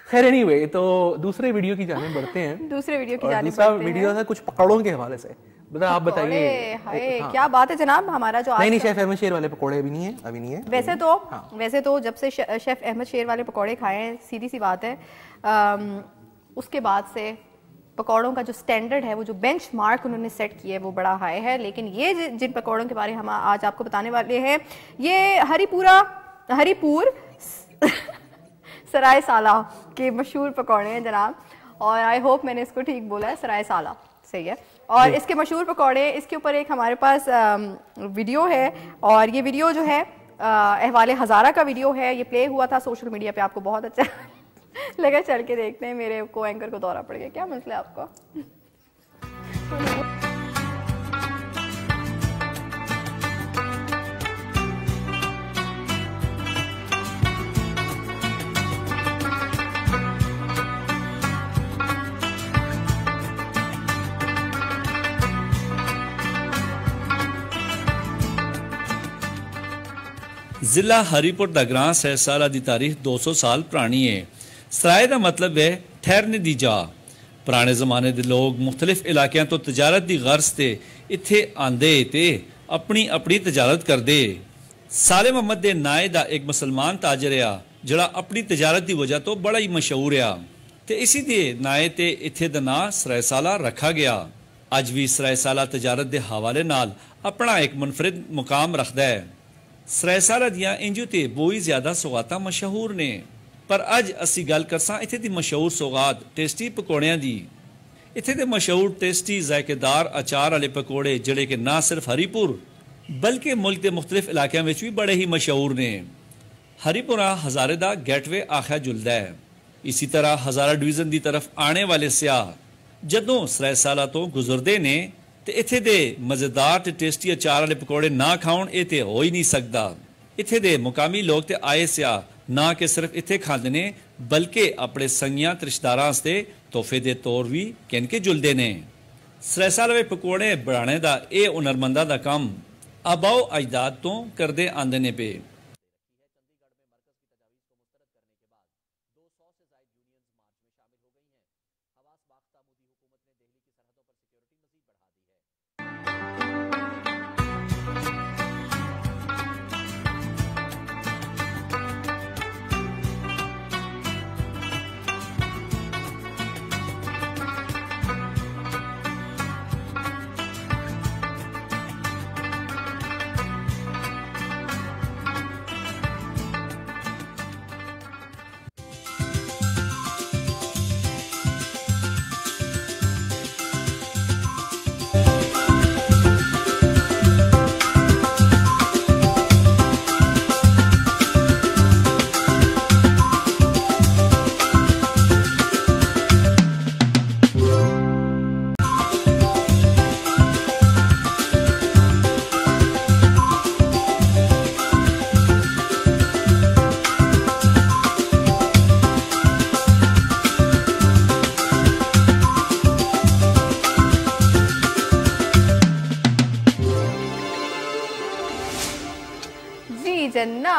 खैर एनीवे तो दूसरे वीडियो की जाने बढ़ते हैं दूसरे वीडियो की जाने दूसरा वीडियो था कुछ पकौड़ों के हवाले से बता आप बताइए हाँ। क्या बात है जनाब हमारा जो नहीं नहीं शेफ अहमद शेर वाले पकोड़े अभी नहीं है अभी नहीं है वैसे तो हाँ। वैसे तो जब से शेफ अहमद शेर वाले पकोड़े खाए हैं सीधी सी बात है आ, उसके बाद से पकौड़ों का जो स्टैंडर्ड है वो जो बेंच मार्क उन्होंने सेट किया है वो बड़ा हाई है लेकिन ये जिन पकौड़ों के बारे में हम आज आपको बताने वाले हैं ये हरिपुरा हरिपुर सराय साला के मशहूर पकौड़े हैं जनाब और आई होप मैंने इसको ठीक बोला है सराय साला सही है और इसके मशहूर पकौड़े इसके ऊपर एक हमारे पास वीडियो है और ये वीडियो जो है अहवाल हज़ारा का वीडियो है ये प्ले हुआ था सोशल मीडिया पे आपको बहुत अच्छा लगा चल के देखते हैं मेरे को एंकर को दौरा पड़ गया क्या मसला है आपको ज़िला हरिपुर का ग्रां सहसाला की तारीख दो सौ साल पुरानी है सराय का मतलब है ठहरने की जा पुराने जमाने के लोग मुख्तलिफ इलाकों तो तजारत की गर्ज से इतने आते अपनी अपनी तजारत करते साले मोहम्मद के नाए का एक मुसलमान ताजर आ जड़ा अपनी तजारत की वजह तो बड़ा ही मशहूर आ इसी के नाए से इतने का ना सरायसाला रखा गया अज भी सरायसाला तजारत के हवाले न अपना एक मुनफरिद मुकाम रखता है सरैसारा दिया इंजू ते बोई ज्यादा सौगात मशहूर ने पर अज असी गल करसा इतने की मशहूर सौगात टेस्टी पकौड़िया की इतने के मशहूर टेस्टी जायकेदार अचार आए पकौड़े जड़े कि ना सिर्फ हरिपुर बल्कि मुल्क के मुख्तलिफ इलाकों में भी बड़े ही मशहूर ने हरिपुरा हजारे का गेटवे आख्या जुलद है इसी तरह हजारा डिवीजन की तरफ आने वाले सियाह जदों सरैसाला तो गुजरते ने ਤੇ ਇੱਥੇ ਦੇ ਮਜ਼ੇਦਾਰ ਤੇ ਟੇਸਟੀ ਅਚਾਰ ਵਾਲੇ ਪਕੌੜੇ ਨਾ ਖਾਉਣ ਇਹ ਤੇ ਹੋ ਹੀ ਨਹੀਂ ਸਕਦਾ ਇੱਥੇ ਦੇ ਮੁਕਾਮੀ ਲੋਕ ਤੇ ਆਏ ਸਿਆ ਨਾ ਕਿ ਸਿਰਫ ਇੱਥੇ ਖਾਂਦੇ ਨੇ ਬਲਕਿ ਆਪਣੇ ਸੰਗੀਆਂ ਤ੍ਰਿਸ਼ਦਾਰਾਂ ਵਾਸਤੇ ਤੋਹਫੇ ਦੇ ਤੌਰ ਵੀ ਕਹਿਣ ਕੇ ਜੁਲਦੇ ਨੇ ਸਰਸਾ ਲਵੇ ਪਕੌੜੇ ਬਣਾਉਣੇ ਦਾ ਇਹ ਹੁਨਰਮੰਦਾਂ ਦਾ ਕੰਮ ਅਬਾਉ ਅਜਦਾਦ ਤੋਂ ਕਰਦੇ ਆਂਦੇ ਨੇ ਪੇ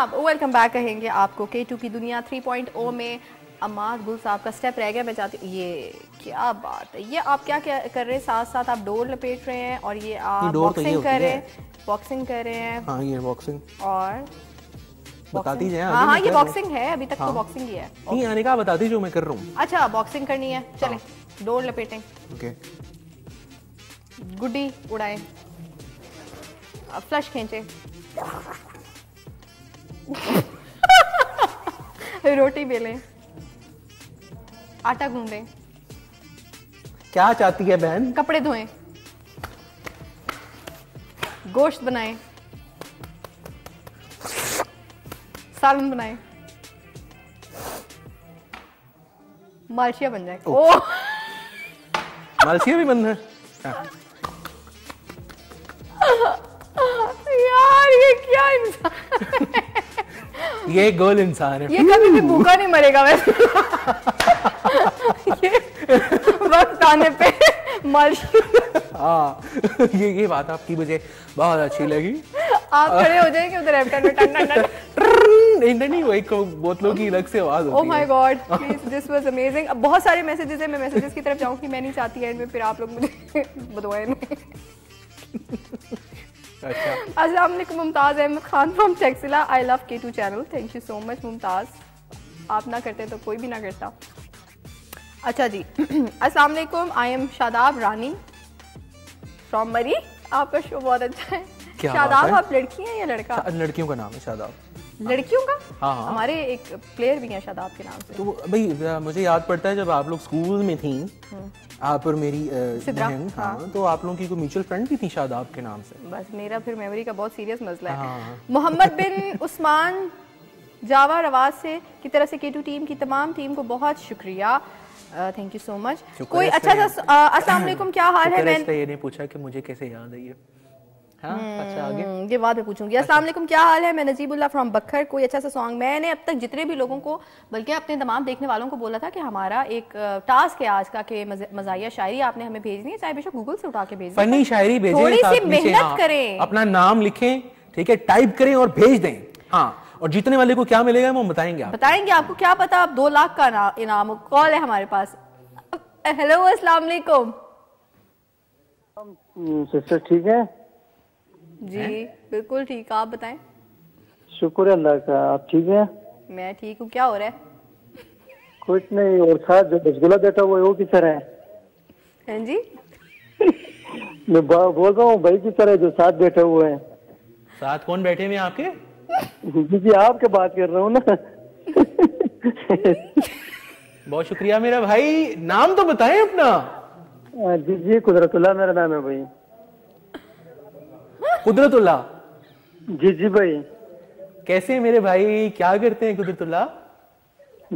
जनाब वेलकम बैक कहेंगे आपको के टू की दुनिया थ्री पॉइंट ओ में अमाद गुल साहब का स्टेप रह गया मैं चाहती हूँ ये क्या बात है ये आप क्या क्या कर रहे हैं साथ साथ आप डोर लपेट रहे हैं और ये आप बॉक्सिंग तो कर रहे हैं बॉक्सिंग कर रहे हैं हाँ ये बॉक्सिंग और बताती जाए हाँ हाँ ये बॉक्सिंग है अभी तक तो हाँ। तो बॉक्सिंग ही है नहीं आने का बता दीजिए मैं कर रहा हूँ अच्छा बॉक्सिंग करनी है हाँ। चले डोर लपेटे ओके गुड्डी उड़ाएं फ्लश खींचे रोटी बेलें आटा गूंदे क्या चाहती है बहन कपड़े धोएं गोश्त बनाएं सालन बनाएं मालशिया बन जाए ओ मालशिया भी बनना है हाँ। यार ये क्या इंसान ये गोल इंसान है ये कभी भी भूखा नहीं मरेगा वैसे वक्त आने पे मर हाँ ये ये बात आपकी मुझे बहुत अच्छी लगी आप खड़े हो जाएंगे उधर एफटन में टन टन नहीं नहीं वही बहुत लोग की अलग से आवाज oh my god please this was amazing amazing. बहुत सारे मैसेजेस हैं मैं मैसेजेस की तरफ जाऊं कि मैं नहीं चाहती एंड में फिर आप लोग मुझे बदवाएं अच्छा। Aslam Mumtaz Ahmad Khan from Taxila I love K two channel thank you so much Mumtaz आप ना करते तो कोई भी ना करता अच्छा जी Aslam I am Shadab Rani from Murree आपका शो बहुत अच्छा है क्या शादाब आप लड़की हैं या लड़का लड़कियों का नाम है शादाब लड़कियों का हाँ हाँ हमारे एक प्लेयर भी हैं शादाब के नाम से तो भाई मुझे याद पड़ता है जब आप लोग स्कूल में थी हम्म। आप और मेरी बहन हाँ, हाँ। तो आप लोगों की कोई म्यूचुअल फ्रेंड भी थी शायद आपके नाम से बस मेरा फिर मेमोरी का बहुत सीरियस मसला है हाँ, हाँ। मोहम्मद बिन उस्मान जावा रवाज से की तरफ से के टू टीम की तमाम टीम को बहुत शुक्रिया थैंक यू सो मच कोई अच्छा सा अस्सलाम क्या हाल है मैंने ये नहीं पूछा कि मुझे कैसे याद है ये हाँ, अच्छा आगे हम्म, ये बाद में पूछूंगी अच्छा। अस्सलाम वालेकुम क्या हाल है मैं नजीबुल्ला फ्रॉम बखर कोई अच्छा सा सॉन्ग मैंने अब तक जितने भी लोगों को बल्कि अपने तमाम देखने वालों को बोला था कि हमारा एक टास्क है आज का कि मजाया शायरी आपने हमें भेजनी है चाहे बेशक गूगल से उठा के भेज फनी शायरी भेजें थोड़ी सी मेहनत हाँ। करें अपना नाम लिखें ठीक है टाइप करें और भेज दें हाँ और जीतने वाले को क्या मिलेगा वो बताएंगे आप बताएंगे आपको क्या पता आप दो लाख का इनाम कॉल है हमारे पास हेलो अस्सलाम हम्म, सिस्टर ठीक है जी बिल्कुल ठीक आप बताए शुक्र अल्लाह का आप ठीक है मैं ठीक हूँ क्या हो रहा है कुछ नहीं और साथ जो रसगुल्ला बैठा हुआ है वो किस तरह है जी मैं बोल रहा हूँ भाई किस तरह जो साथ बैठे हुए हैं साथ कौन बैठे हुए आपके जी जी आपके बात कर रहा हूँ ना बहुत शुक्रिया मेरा भाई नाम तो बताएं अपना हाँ, जी जी कुदरतुल्ला मेरा नाम है भाई कुदरतुल्ला जी जी भाई कैसे हैं मेरे भाई क्या करते हैं कुदरतुल्ला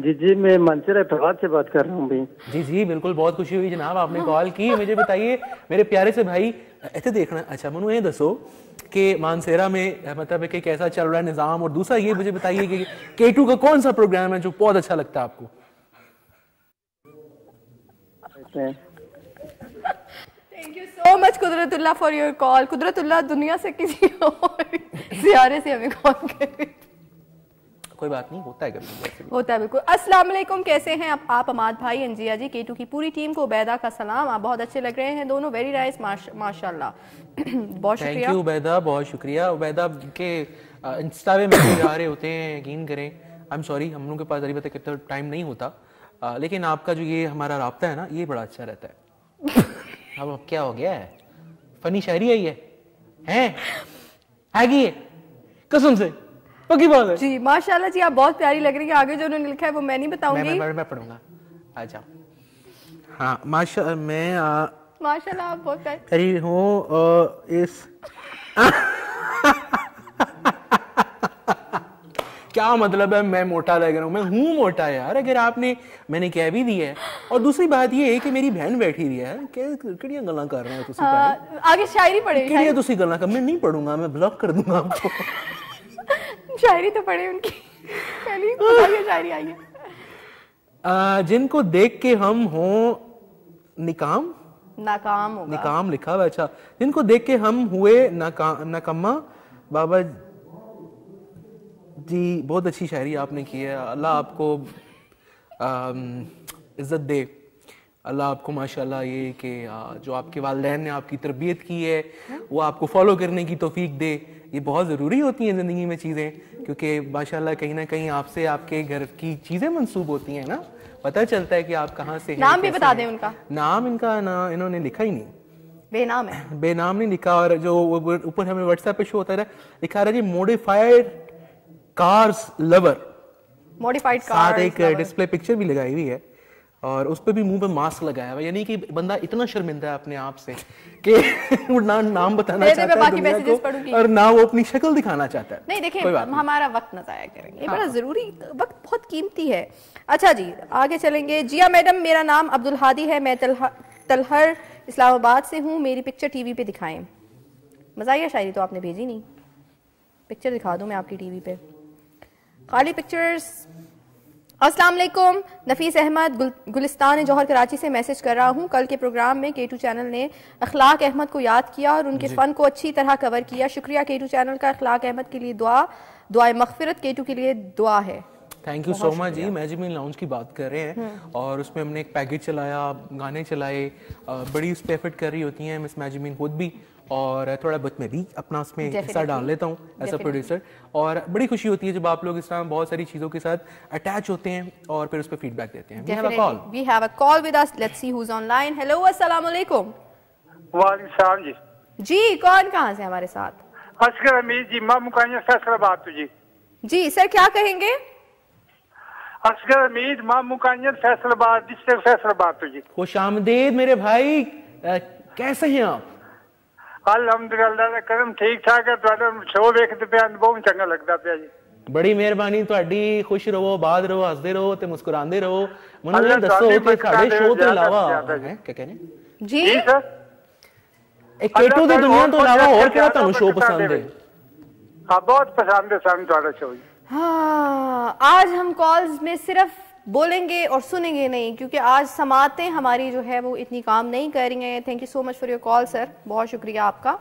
जी जी मैं मंसिर फवाद से बात कर रहा हूँ भाई जी जी बिल्कुल बहुत खुशी हुई जनाब आपने कॉल की मुझे बताइए मेरे प्यारे से भाई ऐसे देखना अच्छा मनु ये दसो कि मानसेरा में मतलब कि कैसा चल रहा है निज़ाम और दूसरा ये मुझे बताइए कि के टू का कौन सा प्रोग्राम है जो बहुत अच्छा लगता है आपको अच्छा। So much Qudratullah for your call Qudratullah दुनिया से किसी और सियारे से हमें कॉल करें कोई बात नहीं होता है कभी होता है बिल्कुल अस्सलाम वालेकुम कैसे हैं आप आप अमाद भाई अंजिया जी केटू की पूरी टीम को उबैदा का सलाम आप बहुत अच्छे लग रहे हैं दोनों वेरी नाइस माशाल्लाह बहुत शुक्रिया थैंक यू उबैदा बहुत शुक्रिया उबैदा के इंस्टा पे मैसेज आ रहे होते हैं यकीन करें आई एम सॉरी हम लोगों के पास अभी तक इतना टाइम नहीं होता लेकिन आपका जो ये हमारा रबता है ना ये बड़ा अच्छा रहता है अब क्या हो गया है फनी शायरी है ये है हैगी है कसम से पक्की बात है जी माशाल्लाह जी आप बहुत प्यारी लग रही है आगे जो उन्होंने लिखा है वो मैं नहीं बताऊंगी मैं, मैं, मैं पढ़ूंगा आ जाओ हाँ माशा मैं माशाल्लाह आप बहुत प्यारी हूँ इस क्या मतलब है मैं मोटा लग रहा हूँ मैं हूँ मोटा यार अगर आपने मैंने कह भी दिया है और दूसरी बात ये है कि मेरी बहन बैठी रही है किड़िया गला कर रहे हो तुसी आ, हाँ, आगे शायरी पढ़े किड़िया तुसी गला कर मैं नहीं पढ़ूंगा मैं ब्लॉक कर दूंगा आपको शायरी तो पढ़े उनकी पहली शायरी आई है आ, जिनको देख के हम हो निकाम नाकाम होगा निकाम लिखा हुआ अच्छा जिनको देख के हम हुए नाकाम नाकम्मा बाबा जी बहुत अच्छी शायरी आपने की है अल्लाह आपको इज़्ज़त दे अल्लाह आपको माशाल्लाह ये कि जो आपके वालदेन ने आपकी तरबियत की है वो आपको फॉलो करने की तोफीक दे ये बहुत ज़रूरी होती हैं ज़िंदगी में चीज़ें क्योंकि माशाल्लाह कहीं ना कहीं आपसे आपके घर की चीज़ें मंसूब होती हैं ना पता चलता है कि आप कहाँ से नाम भी बता दें उनका नाम इनका ना इन्होंने लिखा ही नहीं बेनाम है बेनाम नहीं लिखा और जो ऊपर हमें व्हाट्सएप पे शो होता है लिखा रहा जी मोडिफाइड कार्स लवर मॉडिफाइड साथ एक डिस्प्ले पिक्चर भी लगाई हुई है और उस पर भी मुंह पे मास्क लगाया हुआ यानी कि बंदा इतना शर्मिंदा है अपने आप से कि वो ना नाम बताना चाहता है दुनिया को और ना वो अपनी शक्ल दिखाना चाहता है नहीं देखिए हमारा वक्त ना जाया करेंगे ये हाँ। बड़ा हाँ। जरूरी वक्त बहुत कीमती है अच्छा जी आगे चलेंगे जिया मैडम मेरा नाम अब्दुल हादी है मैं तलहर इस्लामाबाद से हूँ मेरी पिक्चर टीवी पे दिखाएं मजाइया शायरी तो आपने भेजी नहीं पिक्चर दिखा दूँ मैं आपकी टीवी पे खाली पिक्चर्स अस्सलाम वालेकुम नफीस अहमद गुल, गुलिस्तान जौहर कराची से मैसेज कर रहा हूँ कल के प्रोग्राम में के टू चैनल ने अखलाक अहमद को याद किया और उनके फ़न को अच्छी तरह कवर किया शुक्रिया के टू चैनल का अखलाक अहमद के लिए दुआ दुआ मखफरत के टू के लिए दुआ है थैंक यू सो मच जी मैजिमिन लाउंज की बात कर रहे हैं हम्म। और उसमें हमने एक पैकेज चलाया गाने चलाए बड़ी उस पर एफर्ट कर रही होती हैं मिस मैजिमिन खुद भी और थोड़ा बच में भी अपना उसमें हिस्सा डाल लेता हूँ एज अ प्रोड्यूसर और बड़ी खुशी होती है जब आप लोग इस तरह बहुत सारी चीज़ों के साथ अटैच होते हैं और फिर उस पर फीडबैक देते हैं we have a call with us let's see who is online hello अस्सलाम वालेकुम वालेकुम सलाम जी जी कौन कहाँ से हमारे साथ असगर अमीर जी मामू फैसलाबाद जी जी सर क्या कहेंगे असगर हमीद मामू फैसलाबाद फैसला बात जी खुश आमदेद मेरे भाई आ, कैसे हैं आप ਅਲਹਮਦੁਲਿਲਾ ਦਾ ਕਰਮ ਠੀਕ ਠਾਕ ਹੈ ਤੁਹਾਡਾ ਸ਼ੋਅ ਵੇਖਦੇ ਪਿਆ ਬਹੁਤ ਚੰਗਾ ਲੱਗਦਾ ਪਿਆ ਜੀ ਬੜੀ ਮਿਹਰਬਾਨੀ ਤੁਹਾਡੀ ਖੁਸ਼ ਰਹੋ ਬਾਦ ਰਹੋ ਹੱਸਦੇ ਰਹੋ ਤੇ ਮੁਸਕਰਾਉਂਦੇ ਰਹੋ ਮੈਨੂੰ ਇਹ ਦੱਸੋ ਕਿ ਸਾਡੇ ਸ਼ੋਅ ਤੋਂ ਇਲਾਵਾ ਹੈ ਕੀ ਕਹਿੰਦੇ ਜੀ ਸਰ ਇਹ ਕੇਟੂ ਦੀ ਦੁਨੀਆ ਤੋਂ ਇਲਾਵਾ ਹੋਰ ਕਿਹੜਾ ਤੁਹਾਨੂੰ ਸ਼ੋਅ ਪਸੰਦ ਹੈ ਹਾਂ ਬਹੁਤ ਪਸੰਦ ਹੈ ਸਾਨੂੰ ਤੁਹਾਡਾ ਸ਼ੋਅ ਹਾਂ आज हम कॉल्स में सिर्फ बोलेंगे और सुनेंगे नहीं क्योंकि आज समातें हमारी जो है वो इतनी काम नहीं कर रही हैं thank you so much for your call sir बहुत शुक्रिया आपका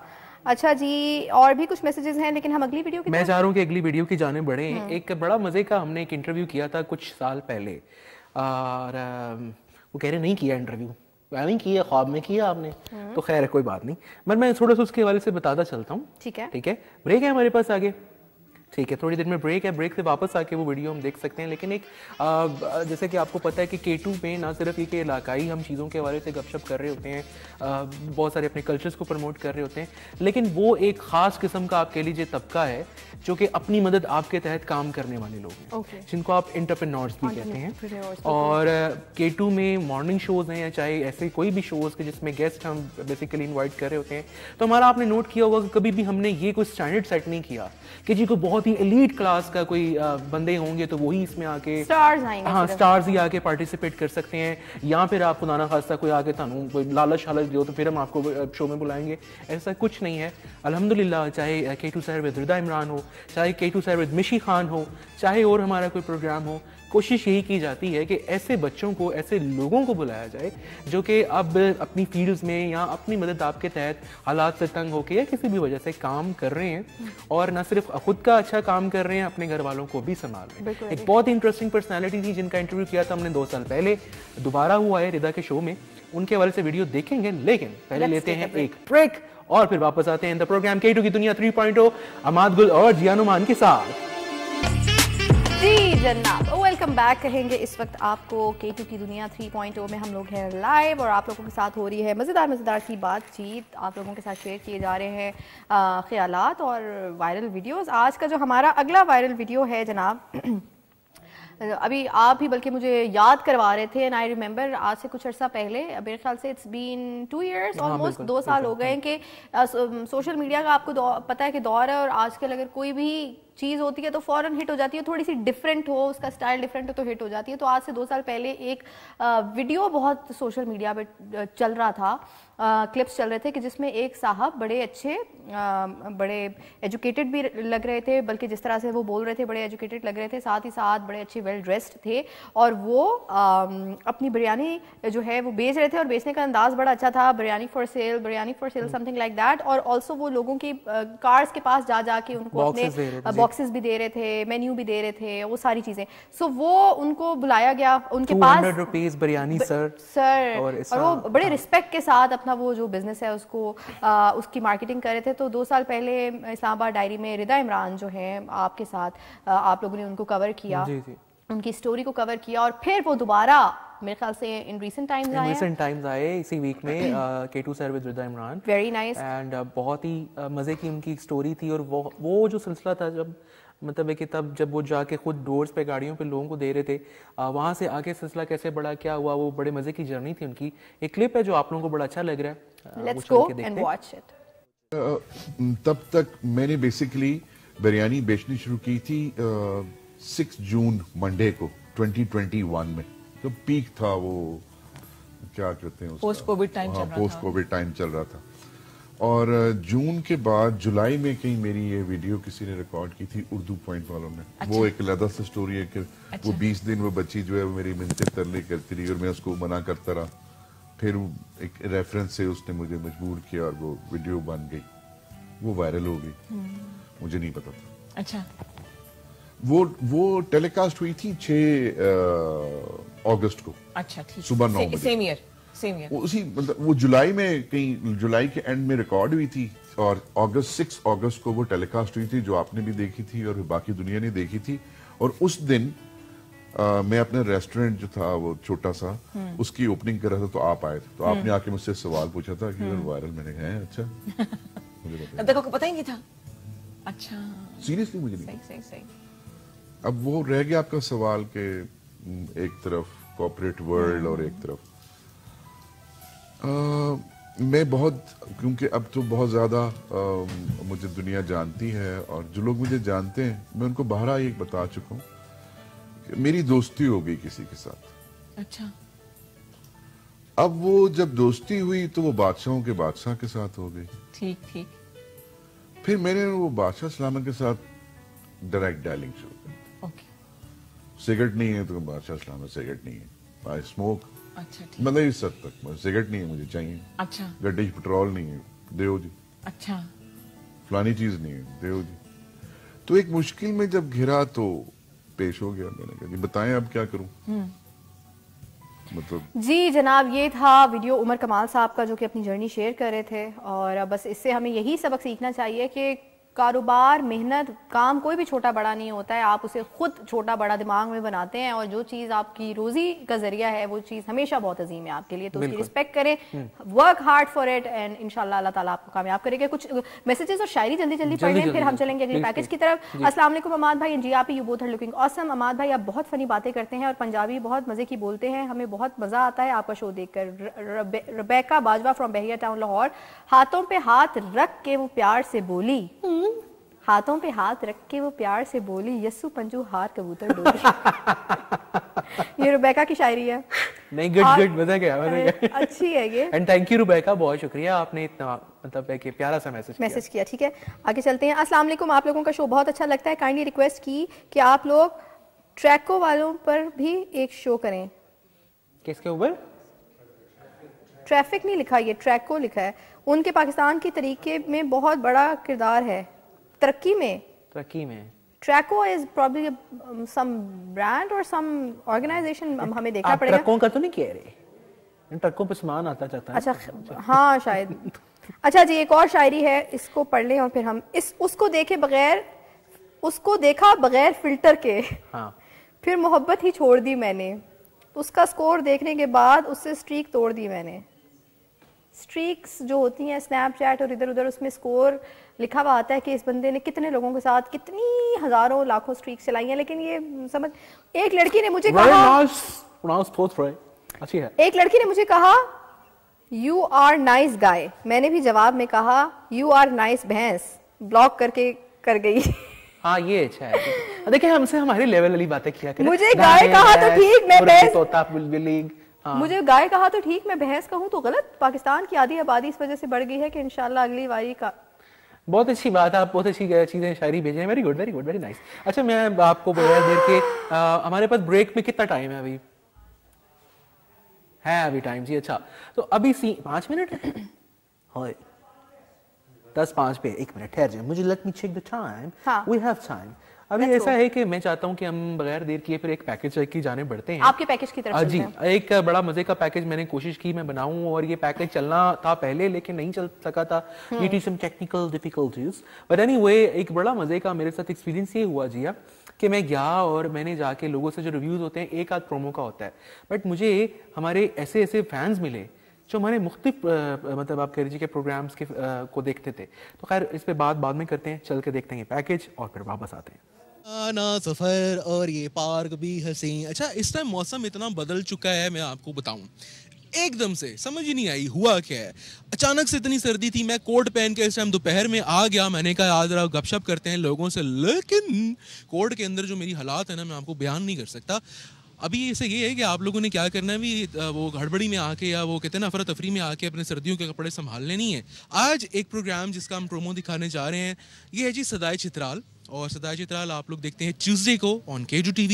अच्छा जी और भी कुछ मैसेजेस हैं लेकिन हम अगली वीडियो की मैं चाह रहा हूँ कि अगली वीडियो की जाने बढ़े हम्म। एक बड़ा मज़े का हमने एक इंटरव्यू किया था कुछ साल पहले और वो कह रहे नहीं किया इंटरव्यू नहीं किया ख्वाब में किया आपने हम्म। तो खैर है कोई बात नहीं मगर मैं थोड़ा सा उसके हवाले से बताता चलता हूँ ठीक है ठीक है ब्रेक है हमारे पास आगे ठीक है थोड़ी देर में ब्रेक है ब्रेक से वापस आके वो वीडियो हम देख सकते हैं लेकिन एक जैसे कि आपको पता है कि के टू में ना सिर्फ एक इलाकाई हम चीज़ों के बारे से गपशप कर रहे होते हैं बहुत सारे अपने कल्चर्स को प्रमोट कर रहे होते हैं लेकिन वो एक ख़ास किस्म का आप कह लीजिए तबका है जो कि अपनी मदद आपके तहत काम करने वाले लोग हैं okay. जिनको आप इंटरप्रनोर्स भी कहते हैं और के टू में मॉर्निंग शोज़ हैं या चाहे ऐसे कोई भी शोज़ के जिसमें गेस्ट हम बेसिकली इन्वाइट कर रहे होते हैं तो हमारा आपने नोट किया होगा कि कभी भी हमने ये कोई स्टैंडर्ड सेट नहीं किया कि जी को बहुत बहुत ही एलीट क्लास का कोई बंदे होंगे तो वही इसमें आके स्टार्स आएंगे हाँ स्टार्स ही आके पार्टिसिपेट कर सकते हैं या फिर आप खुदा खास्ता कोई आके थानू कोई लालच शालच दो तो फिर हम आपको शो में बुलाएंगे ऐसा कुछ नहीं है अलहमदिल्ला चाहे के टू साहब विद रिदा इमरान हो चाहे के टू साहब मिशी खान हो चाहे और हमारा कोई प्रोग्राम हो कोशिश यही की जाती है कि ऐसे बच्चों को ऐसे लोगों को बुलाया जाए जो कि अब अपनी फील्ड्स में या अपनी मदद आपके तहत हालात से तंग होकर या किसी भी वजह से काम कर रहे हैं और न सिर्फ खुद का अच्छा काम कर रहे हैं अपने घर वालों को भी संभाल रहे हैं एक बहुत ही इंटरेस्टिंग पर्सनैलिटी थी जिनका इंटरव्यू किया था हमने दो साल पहले दोबारा हुआ है रिदा के शो में उनके हवाले से वीडियो देखेंगे लेकिन पहले लेते हैं एक ब्रेक और फिर वापस आते हैं द प्रोग्राम के टू की दुनिया 3.0 अमाद और जियानुमान के साथ जनाब वेलकम बैक कहेंगे इस वक्त आपको के टू की दुनिया 3.0 में हम लोग हैं लाइव और आप लोगों के साथ हो रही है मज़ेदार मज़ेदार सी बातचीत आप लोगों के साथ शेयर किए जा रहे हैं ख्याल और वायरल वीडियोस आज का जो हमारा अगला वायरल वीडियो है जनाब अभी आप ही बल्कि मुझे याद करवा रहे थे एंड आई रिमेंबर आज से कुछ अर्सा पहले मेरे ख्याल से it's been two years almost दो साल हो गए हाँ। कि सोशल मीडिया का आपको पता है कि दौर है और आजकल अगर कोई भी चीज़ होती है तो फॉरन हिट हो जाती है थोड़ी सी डिफरेंट हो उसका स्टाइल डिफरेंट हो तो हिट हो जाती है तो आज से दो साल पहले एक वीडियो बहुत सोशल मीडिया पर चल रहा था क्लिप्स चल रहे थे कि जिसमें एक साहब बड़े अच्छे बड़े एजुकेटेड भी लग रहे थे बल्कि जिस तरह से वो बोल रहे थे बड़े एजुकेटेड लग रहे थे साथ ही साथ बड़े अच्छे वेल ड्रेस्ड थे और वो अपनी बिरयानी जो है वो बेच रहे थे और बेचने का अंदाज़ बड़ा अच्छा था biryani for sale biryani for sale something like that और ऑल्सो वो लोगों की कार्स के पास जा जा के उनको अपने बॉक्सेस भी दे रहे थे मेन्यू भी दे रहे थे वो सारी चीजें सो so, वो उनको बुलाया गया उनके पास रुपीज बिरयानी सर सर और, और वो बड़े रिस्पेक्ट के साथ अपना वो जो बिजनेस है उसको आ, उसकी मार्केटिंग कर रहे थे तो दो साल पहले इस्लामाबाद डायरी में रिदा इमरान जो है आपके साथ आप लोगों ने उनको कवर किया जी जी उनकी स्टोरी को कवर किया और फिर वो दोबारा मेरे ख्याल से इन रीसेंट टाइम्स आए रीसेंट टाइम्स आए इसी वीक में K two sir with Rida Imran very nice and बहुत ही uh, मज़े की उनकी स्टोरी थी और वो वो जो सिलसिला था जब मतलब है कि तब जब वो जाके खुद डोर्स पे गाड़ियों पे लोगों को दे रहे थे आ, uh, वहाँ से आगे सिलसिला कैसे बढ़ा क्या हुआ वो बड़े मज़े की जर्नी थी उनकी एक क्लिप है जो आप लोगों को बड़ा अच्छा लग रहा है let's go and watch it तब तक मैंने बेसिकली बिरयानी बेचनी शुरू की थी uh, सिक्स जून मंडे को 2021 में जो पीक था वो क्या कहते हैं पोस्ट कोविड टाइम हाँ, पोस्ट कोविड टाइम चल रहा था और जून के बाद जुलाई में कहीं मेरी ये वीडियो किसी ने रिकॉर्ड की थी उर्दू पॉइंट वालों ने अच्छा। वो एक लदा से स्टोरी है कि अच्छा। वो बीस दिन वो बच्ची जो है वो मेरी मिनते तरले करती रही और मैं उसको मना करता रहा फिर एक रेफरेंस से उसने मुझे मजबूर किया और वो वीडियो बन गई वो वायरल हो गई हम्म। मुझे नहीं पता था अच्छा वो वो टेलीकास्ट हुई थी 6 अगस्त को अच्छा ठीक सुबह नौ बजे सेम ईयर सेम ईयर उसी मतलब वो जुलाई में कहीं जुलाई के एंड में रिकॉर्ड हुई थी और अगस्त सिक्स अगस्त को वो टेलीकास्ट हुई थी जो आपने भी देखी थी और बाकी दुनिया ने देखी थी और उस दिन आ, मैं अपने रेस्टोरेंट जो था वो छोटा सा हम्म। उसकी ओपनिंग कर रहा था तो आप आए थे तो हम्म। आपने आके मुझसे सवाल पूछा था कि वायरल हम्म। मैंने कहा अच्छा मुझे पता को पता ही नहीं था अच्छा सीरियसली मुझे नहीं सही सही सही अब वो रह गया आपका सवाल के एक तरफ कॉपरेट वर्ल्ड और एक तरफ आ, मैं बहुत क्योंकि अब तो बहुत ज़्यादा मुझे दुनिया जानती है और जो लोग मुझे जानते हैं मैं उनको बाहर एक बता चुका हूँ मेरी दोस्ती हो गई किसी के साथ अच्छा अब वो जब दोस्ती हुई तो वो बादशाहों के बादशाह के साथ हो गई ठीक ठीक फिर मैंने वो बादशाह सलामत के साथ डायरेक्ट डायलिंग शुरू सिगरेट नहीं है तो बादशाह इस्लाम में सिगरेट नहीं है आई स्मोक अच्छा मतलब इस हद तक मतलब सिगरेट नहीं है मुझे चाहिए अच्छा गड्डी पेट्रोल नहीं है देव जी अच्छा फलानी चीज नहीं है देव जी तो एक मुश्किल में जब घिरा तो पेश हो गया मैंने कहा जी बताएं अब क्या करूं हम्म। मतलब जी जनाब ये था वीडियो उमर कमाल साहब का जो कि अपनी जर्नी शेयर कर रहे थे और बस इससे हमें यही सबक सीखना चाहिए कि कारोबार मेहनत काम कोई भी छोटा बड़ा नहीं होता है आप उसे खुद छोटा बड़ा दिमाग में बनाते हैं और जो चीज़ आपकी रोजी का जरिया है वो चीज़ हमेशा बहुत अजीम है आपके लिए तो उसकी रिस्पेक्ट करें work hard for it and इनशाला अल्लाह ताला आपको कामयाब करेगा कुछ मैसेजेस और शायरी जल्दी जल्दी पढ़ लें फिर हम चलेंगे अगले पैकेज की तरफ असला अमाद भाई जी आप you both looking awesome Amad भाई आप बहुत फनी बातें करते हैं और पंजाबी बहुत मज़े की बोलते हैं हमें बहुत मज़ा आता है आपका शो देखकर रबैका बाजवा फ्रॉम बहिया टाउन लाहौर हाथों पे हाथ रख के वो प्यार से बोली हाथों पे हाथ रख के वो प्यार से बोली यस्सु पंजू हार कबूतर ये रुबैका की शायरी है नहीं गुड गुड मजा क्या मजा गया अच्छी है ये एंड थैंक यू रुबैका बहुत शुक्रिया आपने इतना मतलब है कि प्यारा सा मैसेज मैसेज किया ठीक है आगे चलते हैं अस्सलाम वालेकुम आप लोगों का शो बहुत अच्छा लगता है काइंडली रिक्वेस्ट की कि आप लोग ट्रैको वालों पर भी एक शो करें किसके ऊपर ट्रैफिक नहीं लिखा ये ट्रैको लिखा है उनके पाकिस्तान के तरीके में बहुत बड़ा किरदार है तरक्की में तरक्की में ट्रैको इज प्रॉब्ली सम ब्रांड और सम ऑर्गेनाइजेशन हमें देखना पड़ेगा ट्रकों का तो नहीं कह रहे इन ट्रकों पे सामान आता जाता है अच्छा हाँ शायद अच्छा जी एक और शायरी है इसको पढ़ लें और फिर हम इस उसको देखे बगैर उसको देखा बगैर फिल्टर के हाँ। फिर मोहब्बत ही छोड़ दी मैंने उसका स्कोर देखने के बाद उससे स्ट्रीक तोड़ दी मैंने स्ट्रीक्स जो होती हैं स्नैपचैट और इधर उधर उसमें स्कोर लिखा हुआ आता है कि इस बंदे ने कितने लोगों के साथ कितनी हजारों लाखों स्ट्रीक चलाई है लेकिन ये समझ एक लड़की ने मुझे कहा अच्छी है एक लड़की ने मुझे कहा यू आर नाइस गाय मैंने भी जवाब में कहा यू आर नाइस भैंस ब्लॉक करके कर गई हाँ ये अच्छा है देखिए हमसे हमारे लेवल वाली बातें किया करें मुझे गाय कहा तो ठीक मैं भैंस तोता बिल्ली हाँ। मुझे गाय कहा तो ठीक मैं भैंस कहूँ तो गलत पाकिस्तान की आधी आबादी इस वजह से बढ़ गई है कि इंशाल्लाह अगली बारी का बहुत अच्छी बात है आप बहुत अच्छी चीज़ें शायरी भेजे very good very good very nice अच्छा मैं आपको बोला देर के हमारे पास ब्रेक में कितना टाइम है अभी है अभी टाइम जी अच्छा तो अभी सी पाँच मिनट है दस पाँच पे एक मिनट ठहर जाए मुझे let me check the time we have time अभी ऐसा है कि मैं चाहता हूँ कि हम बगैर देर किए फिर एक पैकेज की जाने बढ़ते हैं आपके पैकेज की तरफ हाँ जी एक बड़ा मजे का पैकेज मैंने कोशिश की मैं बनाऊं और ये पैकेज चलना था पहले लेकिन नहीं चल सका था due to some technical difficulties but any एक बड़ा मजे का मेरे साथ एक्सपीरियंस ये हुआ जिया कि मैं गया और मैंने जाके लोगों से जो रिव्यूज होते हैं एक आध प्रोमो का होता है बट मुझे हमारे ऐसे ऐसे फैंस मिले जो हमारे मुख्तफ मतलब आप कह लीजिए के प्रोग्राम्स के आ, को देखते थे तो खैर इस पर बात बाद में करते हैं चल के देखते हैं पैकेज और फिर वापस आते हैं आना सफ़र और ये पार्क भी हसी अच्छा इस टाइम मौसम इतना बदल चुका है मैं आपको बताऊं एकदम से समझ ही नहीं आई हुआ क्या है अचानक से इतनी सर्दी थी मैं कोट पहन के इस टाइम दोपहर में आ गया मैंने कहा आज रहा गपशप करते हैं लोगों से लेकिन कोट के अंदर जो मेरी हालात है ना मैं आपको बयान नहीं कर सकता अभी इसे ये है कि आप लोगों ने क्या करना है भी वो गड़बड़ी में आके या वो कहते हैं ना अफरा तफरी में आके अपने सर्दियों के कपड़े संभालने नहीं है आज एक प्रोग्राम जिसका हम प्रोमो दिखाने जा रहे हैं ये है जी सदाए चित्राल और सदा चित्राल आप लोग देखते हैं ट्यूसडे को ऑन के जू टी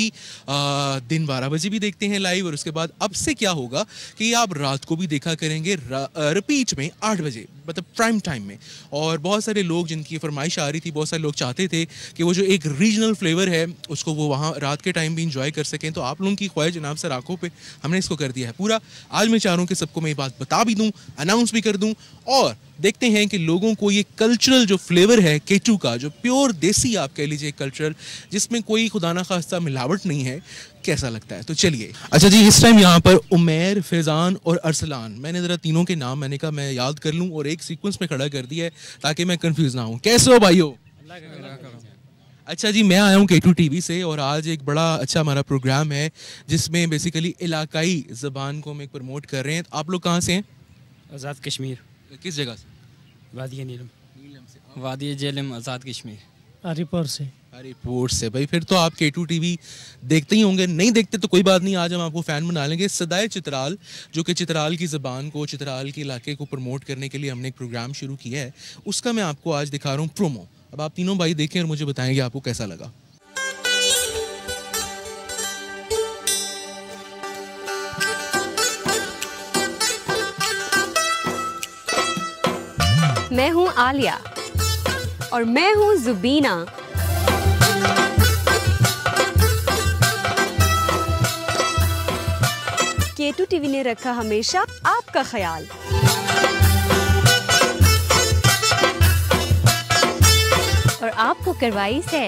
दिन बारह बजे भी देखते हैं लाइव और उसके बाद अब से क्या होगा कि आप रात को भी देखा करेंगे रिपीट में आठ बजे मतलब प्राइम टाइम में और बहुत सारे लोग जिनकी फरमाइश आ रही थी बहुत सारे लोग चाहते थे कि वो जो एक रीजनल फ्लेवर है उसको वो वहाँ रात के टाइम भी इंजॉय कर सकें तो आप लोगों की ख्वाहिश जनाब सर आँखों पर हमने इसको कर दिया है पूरा आज मैं चाह रहा हूँ कि सबको मैं ये बात बता भी दूँ अनाउंस भी कर दूँ और देखते हैं कि लोगों को ये कल्चरल जो फ्लेवर है केचू का जो प्योर देसी आप कह लीजिए कल्चरल जिसमें कोई खुदा ना खास्ता मिलावट नहीं है कैसा लगता है तो चलिए अच्छा जी इस टाइम यहाँ पर उमेर फैज़ान और अरसलान मैंने ज़रा तीनों के नाम मैंने कहा मैं याद कर लूँ और एक सीक्वेंस में खड़ा कर दिया है ताकि मैं कन्फ्यूज ना हूँ कैसे हो भाई हो अच्छा जी मैं आया हूँ के टू टी से और आज एक बड़ा अच्छा हमारा प्रोग्राम है जिसमें बेसिकली इलाकाई ज़बान को हम एक प्रमोट कर रहे हैं आप लोग कहाँ से हैं आज़ाद कश्मीर किस जगह से वादिया नीलम नीलम से वादिया जेलम आज़ाद कश्मीर आरीपुर से रिपोर्ट से भाई फिर तो आप के टू टी देखते ही होंगे नहीं देखते तो कोई बात नहीं आज हम आपको फ़ैन बना लेंगे सदाए चित्राल जो कि चित्राल की ज़बान को चित्राल के इलाके को प्रमोट करने के लिए हमने एक प्रोग्राम शुरू किया है उसका मैं आपको आज दिखा रहा हूँ प्रोमो अब आप तीनों भाई देखें और मुझे बताएंगे आपको कैसा लगा मैं हूं आलिया और मैं हूं जुबीना के टू टीवी ने रखा हमेशा आपका ख्याल और आपको करवाई से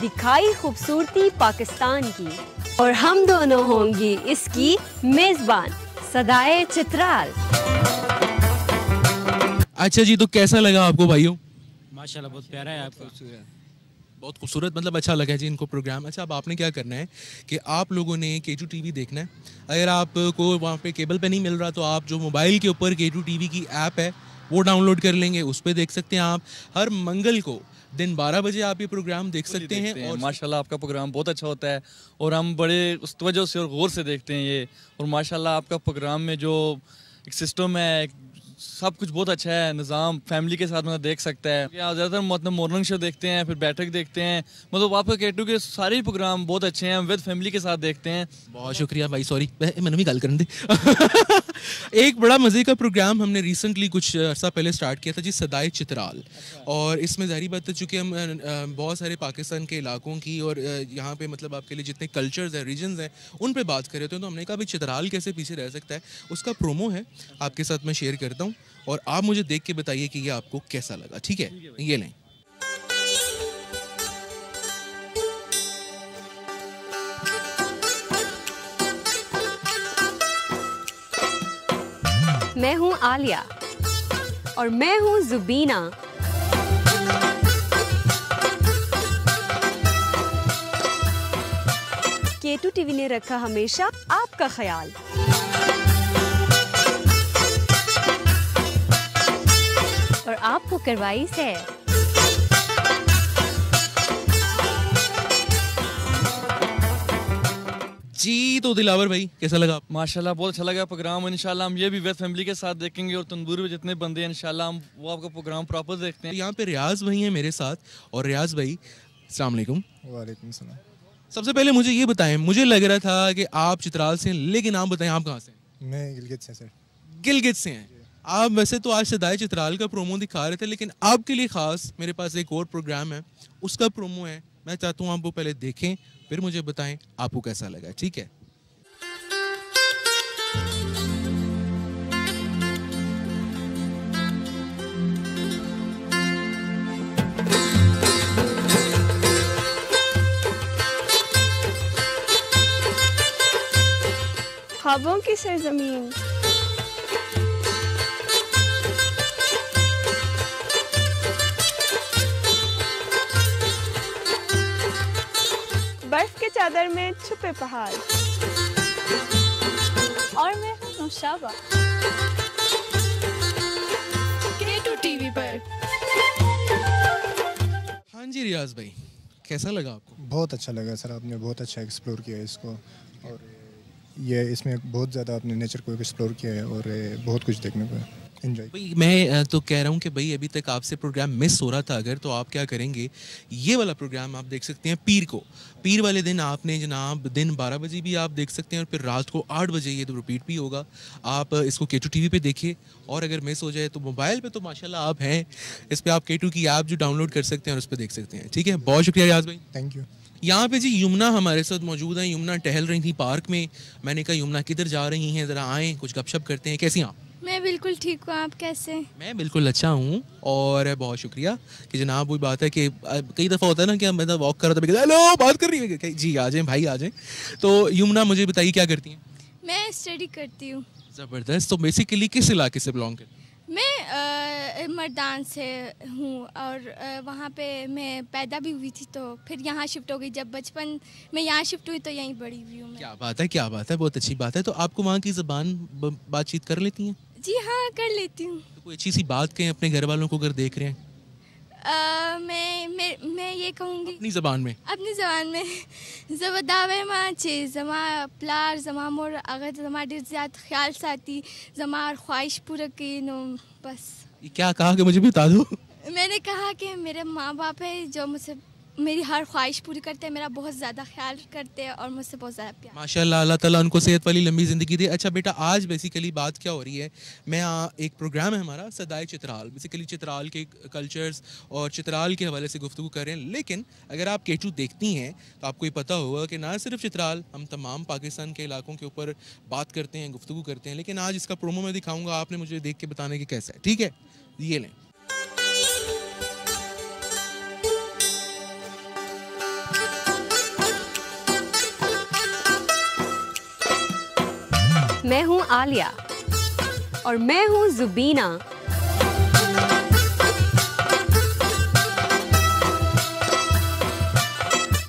दिखाई खूबसूरती पाकिस्तान की और हम दोनों होंगी इसकी मेजबान सदाए चित्राल अच्छा जी तो कैसा लगा आपको भाइयों माशाल्लाह बहुत प्यारा है आपका बहुत खूबसूरत मतलब अच्छा लगा जी इनको प्रोग्राम अच्छा अब आपने क्या करना है कि आप लोगों ने के जू टी देखना है अगर आपको वहाँ पे केबल पे नहीं मिल रहा तो आप जो मोबाइल के ऊपर के जू टी की ऐप है वो डाउनलोड कर लेंगे उस पर देख सकते हैं आप हर मंगल को दिन 12 बजे आप ये प्रोग्राम देख सकते हैं, हैं और माशाल्लाह आपका प्रोग्राम बहुत अच्छा होता है और हम बड़े उस तवज्जो से और गौर से देखते हैं ये और माशाल्लाह आपका प्रोग्राम में जो एक सिस्टम है एक सब कुछ बहुत अच्छा है निज़ाम फैमिली के साथ मतलब देख सकता है ज़्यादातर मतलब मॉर्निंग शो देखते हैं फिर बैठक देखते हैं मतलब आपका के टू के सारे प्रोग्राम बहुत अच्छे हैं विद फैमिली के साथ देखते हैं बहुत शुक्रिया भाई सॉरी मैंने भी गल कर दी एक बड़ा मज़े का प्रोग्राम हमने रिसेंटली कुछ अर्सा पहले स्टार्ट किया था जी सदाए चित्राल और इसमें ज़ाहरी बात है चूँकि हम बहुत सारे पाकिस्तान के इलाकों की और यहाँ पे मतलब आपके लिए जितने कल्चर्स हैं रीजन्स हैं उन पे बात कर रहे थे तो हमने कहा भाई चित्राल कैसे पीछे रह सकता है उसका प्रोमो है आपके साथ मैं शेयर करता हूँ और आप मुझे देख के बताइए कि ये आपको कैसा लगा ठीक है ये नहीं मैं हूँ आलिया और मैं हूँ जुबीना केटू टीवी ने रखा हमेशा आपका ख्याल और आपको करवाई से जी तो दिलावर भाई कैसा लगा माशाल्लाह बहुत अच्छा लगा प्रोग्राम इंशाल्लाह हम ये भी वेस्ट फैमिली के साथ देखेंगे और तंदूर में जितने बंदे हैं इंशाल्लाह हम वो आपका प्रोग्राम प्रॉपर देखते हैं यहाँ पे रियाज भाई हैं मेरे साथ और रियाज भाई अलैक्म वालेकुम सलाम सबसे पहले मुझे ये बताएं मुझे लग रहा था कि आप चित्राल से हैं लेकिन आप बताएं आप कहाँ से मैं गिलगित से सर गिलगित से हैं आप वैसे तो आज सदाए चित्राल का प्रोमो दिखा रहे थे लेकिन आपके लिए ख़ास मेरे पास एक और प्रोग्राम है उसका प्रोमो है मैं चाहता हूँ आप वो पहले देखें फिर मुझे बताएं आपको कैसा लगा ठीक है ख्वाबों की सरजमीन बर्फ के चादर में छुपे पहाड़ और मैं नौशाबा टीवी पर हाँ जी रियाज भाई कैसा लगा आपको बहुत अच्छा लगा सर आपने बहुत अच्छा एक्सप्लोर किया है इसको और ये इसमें बहुत ज़्यादा आपने नेचर को एक्सप्लोर किया है और बहुत कुछ देखने को है मैं तो कह रहा हूँ कि भाई अभी तक आपसे प्रोग्राम मिस हो रहा था अगर तो आप क्या करेंगे ये वाला प्रोग्राम आप देख सकते हैं पीर को पीर वाले दिन आपने जनाब दिन 12 बजे भी आप देख सकते हैं और फिर रात को 8 बजे ये तो रिपीट भी होगा आप इसको के टू टी देखिए और अगर मिस हो जाए तो मोबाइल पर तो माशा आप हैं इस पर आप के टू की ऐप जो डाउनलोड कर सकते हैं और उस पर देख सकते हैं ठीक है बहुत शुक्रिया रियाज भाई थैंक यू यहाँ पे जी यमुना हमारे साथ मौजूद हैं यमुना टहल रही थी पार्क में मैंने कहा यमुना किधर जा रही हैं ज़रा आएँ कुछ गपशप करते हैं कैसी आप मैं बिल्कुल ठीक हूँ आप कैसे मैं बिल्कुल अच्छा हूँ और बहुत शुक्रिया कि जनाब वही बात है कि कई दफ़ा होता है ना कि हम मतलब वॉक कर रहा था तो हेलो बात कर रही है जी आ जाए भाई आ जाए तो यमुना मुझे बताइए क्या करती हैं मैं स्टडी करती हूँ ज़बरदस्त तो बेसिकली किस इलाके से बिलोंग करती मैं मर्दान से हूँ और वहाँ पे मैं पैदा भी हुई थी तो फिर यहाँ शिफ्ट हो गई जब बचपन में यहाँ शिफ्ट हुई तो यहीं बड़ी हुई हूँ क्या बात है क्या बात है बहुत अच्छी बात है तो आपको वहाँ की ज़बान बातचीत कर लेती हैं जी हाँ कर लेती हूँ तो कोई अच्छी सी बात कहें अपने घर वालों को अगर देख रहे हैं आ, मैं मैं मैं ये कहूँगी अपनी जबान में अपनी जबान में जबदावे माँ चे जमा प्लार जमा मोर अगर जमा डिर ज्यादा ख्याल साथी जमा और ख्वाहिश पूरा की नो बस क्या कहा कि मुझे बता दो मैंने कहा कि मेरे माँ बाप है जो मुझसे मेरी हर ख्वाहिश पूरी करते हैं मेरा बहुत ज़्यादा ख्याल करते हैं और मुझसे बहुत ज़्यादा प्यार माशाल्लाह अल्लाह ताला उनको सेहत वाली लंबी ज़िंदगी दे अच्छा बेटा आज बेसिकली बात क्या हो रही है मैं आ, एक प्रोग्राम है हमारा सदाए चित्राल बेसिकली चित्राल के कल्चर्स और चित्राल के हवाले से गुफ्तु कर रहे हैं लेकिन अगर आप केचू देखती हैं तो आपको ये पता होगा कि ना सिर्फ चित्राल हम तमाम पाकिस्तान के इलाकों के ऊपर बात करते हैं गुफ्तु करते हैं लेकिन आज इसका प्रोमो मैं दिखाऊँगा आपने मुझे देख के बताने की कैसा है ठीक है ये लें मैं हूँ आलिया और मैं हूँ जुबीना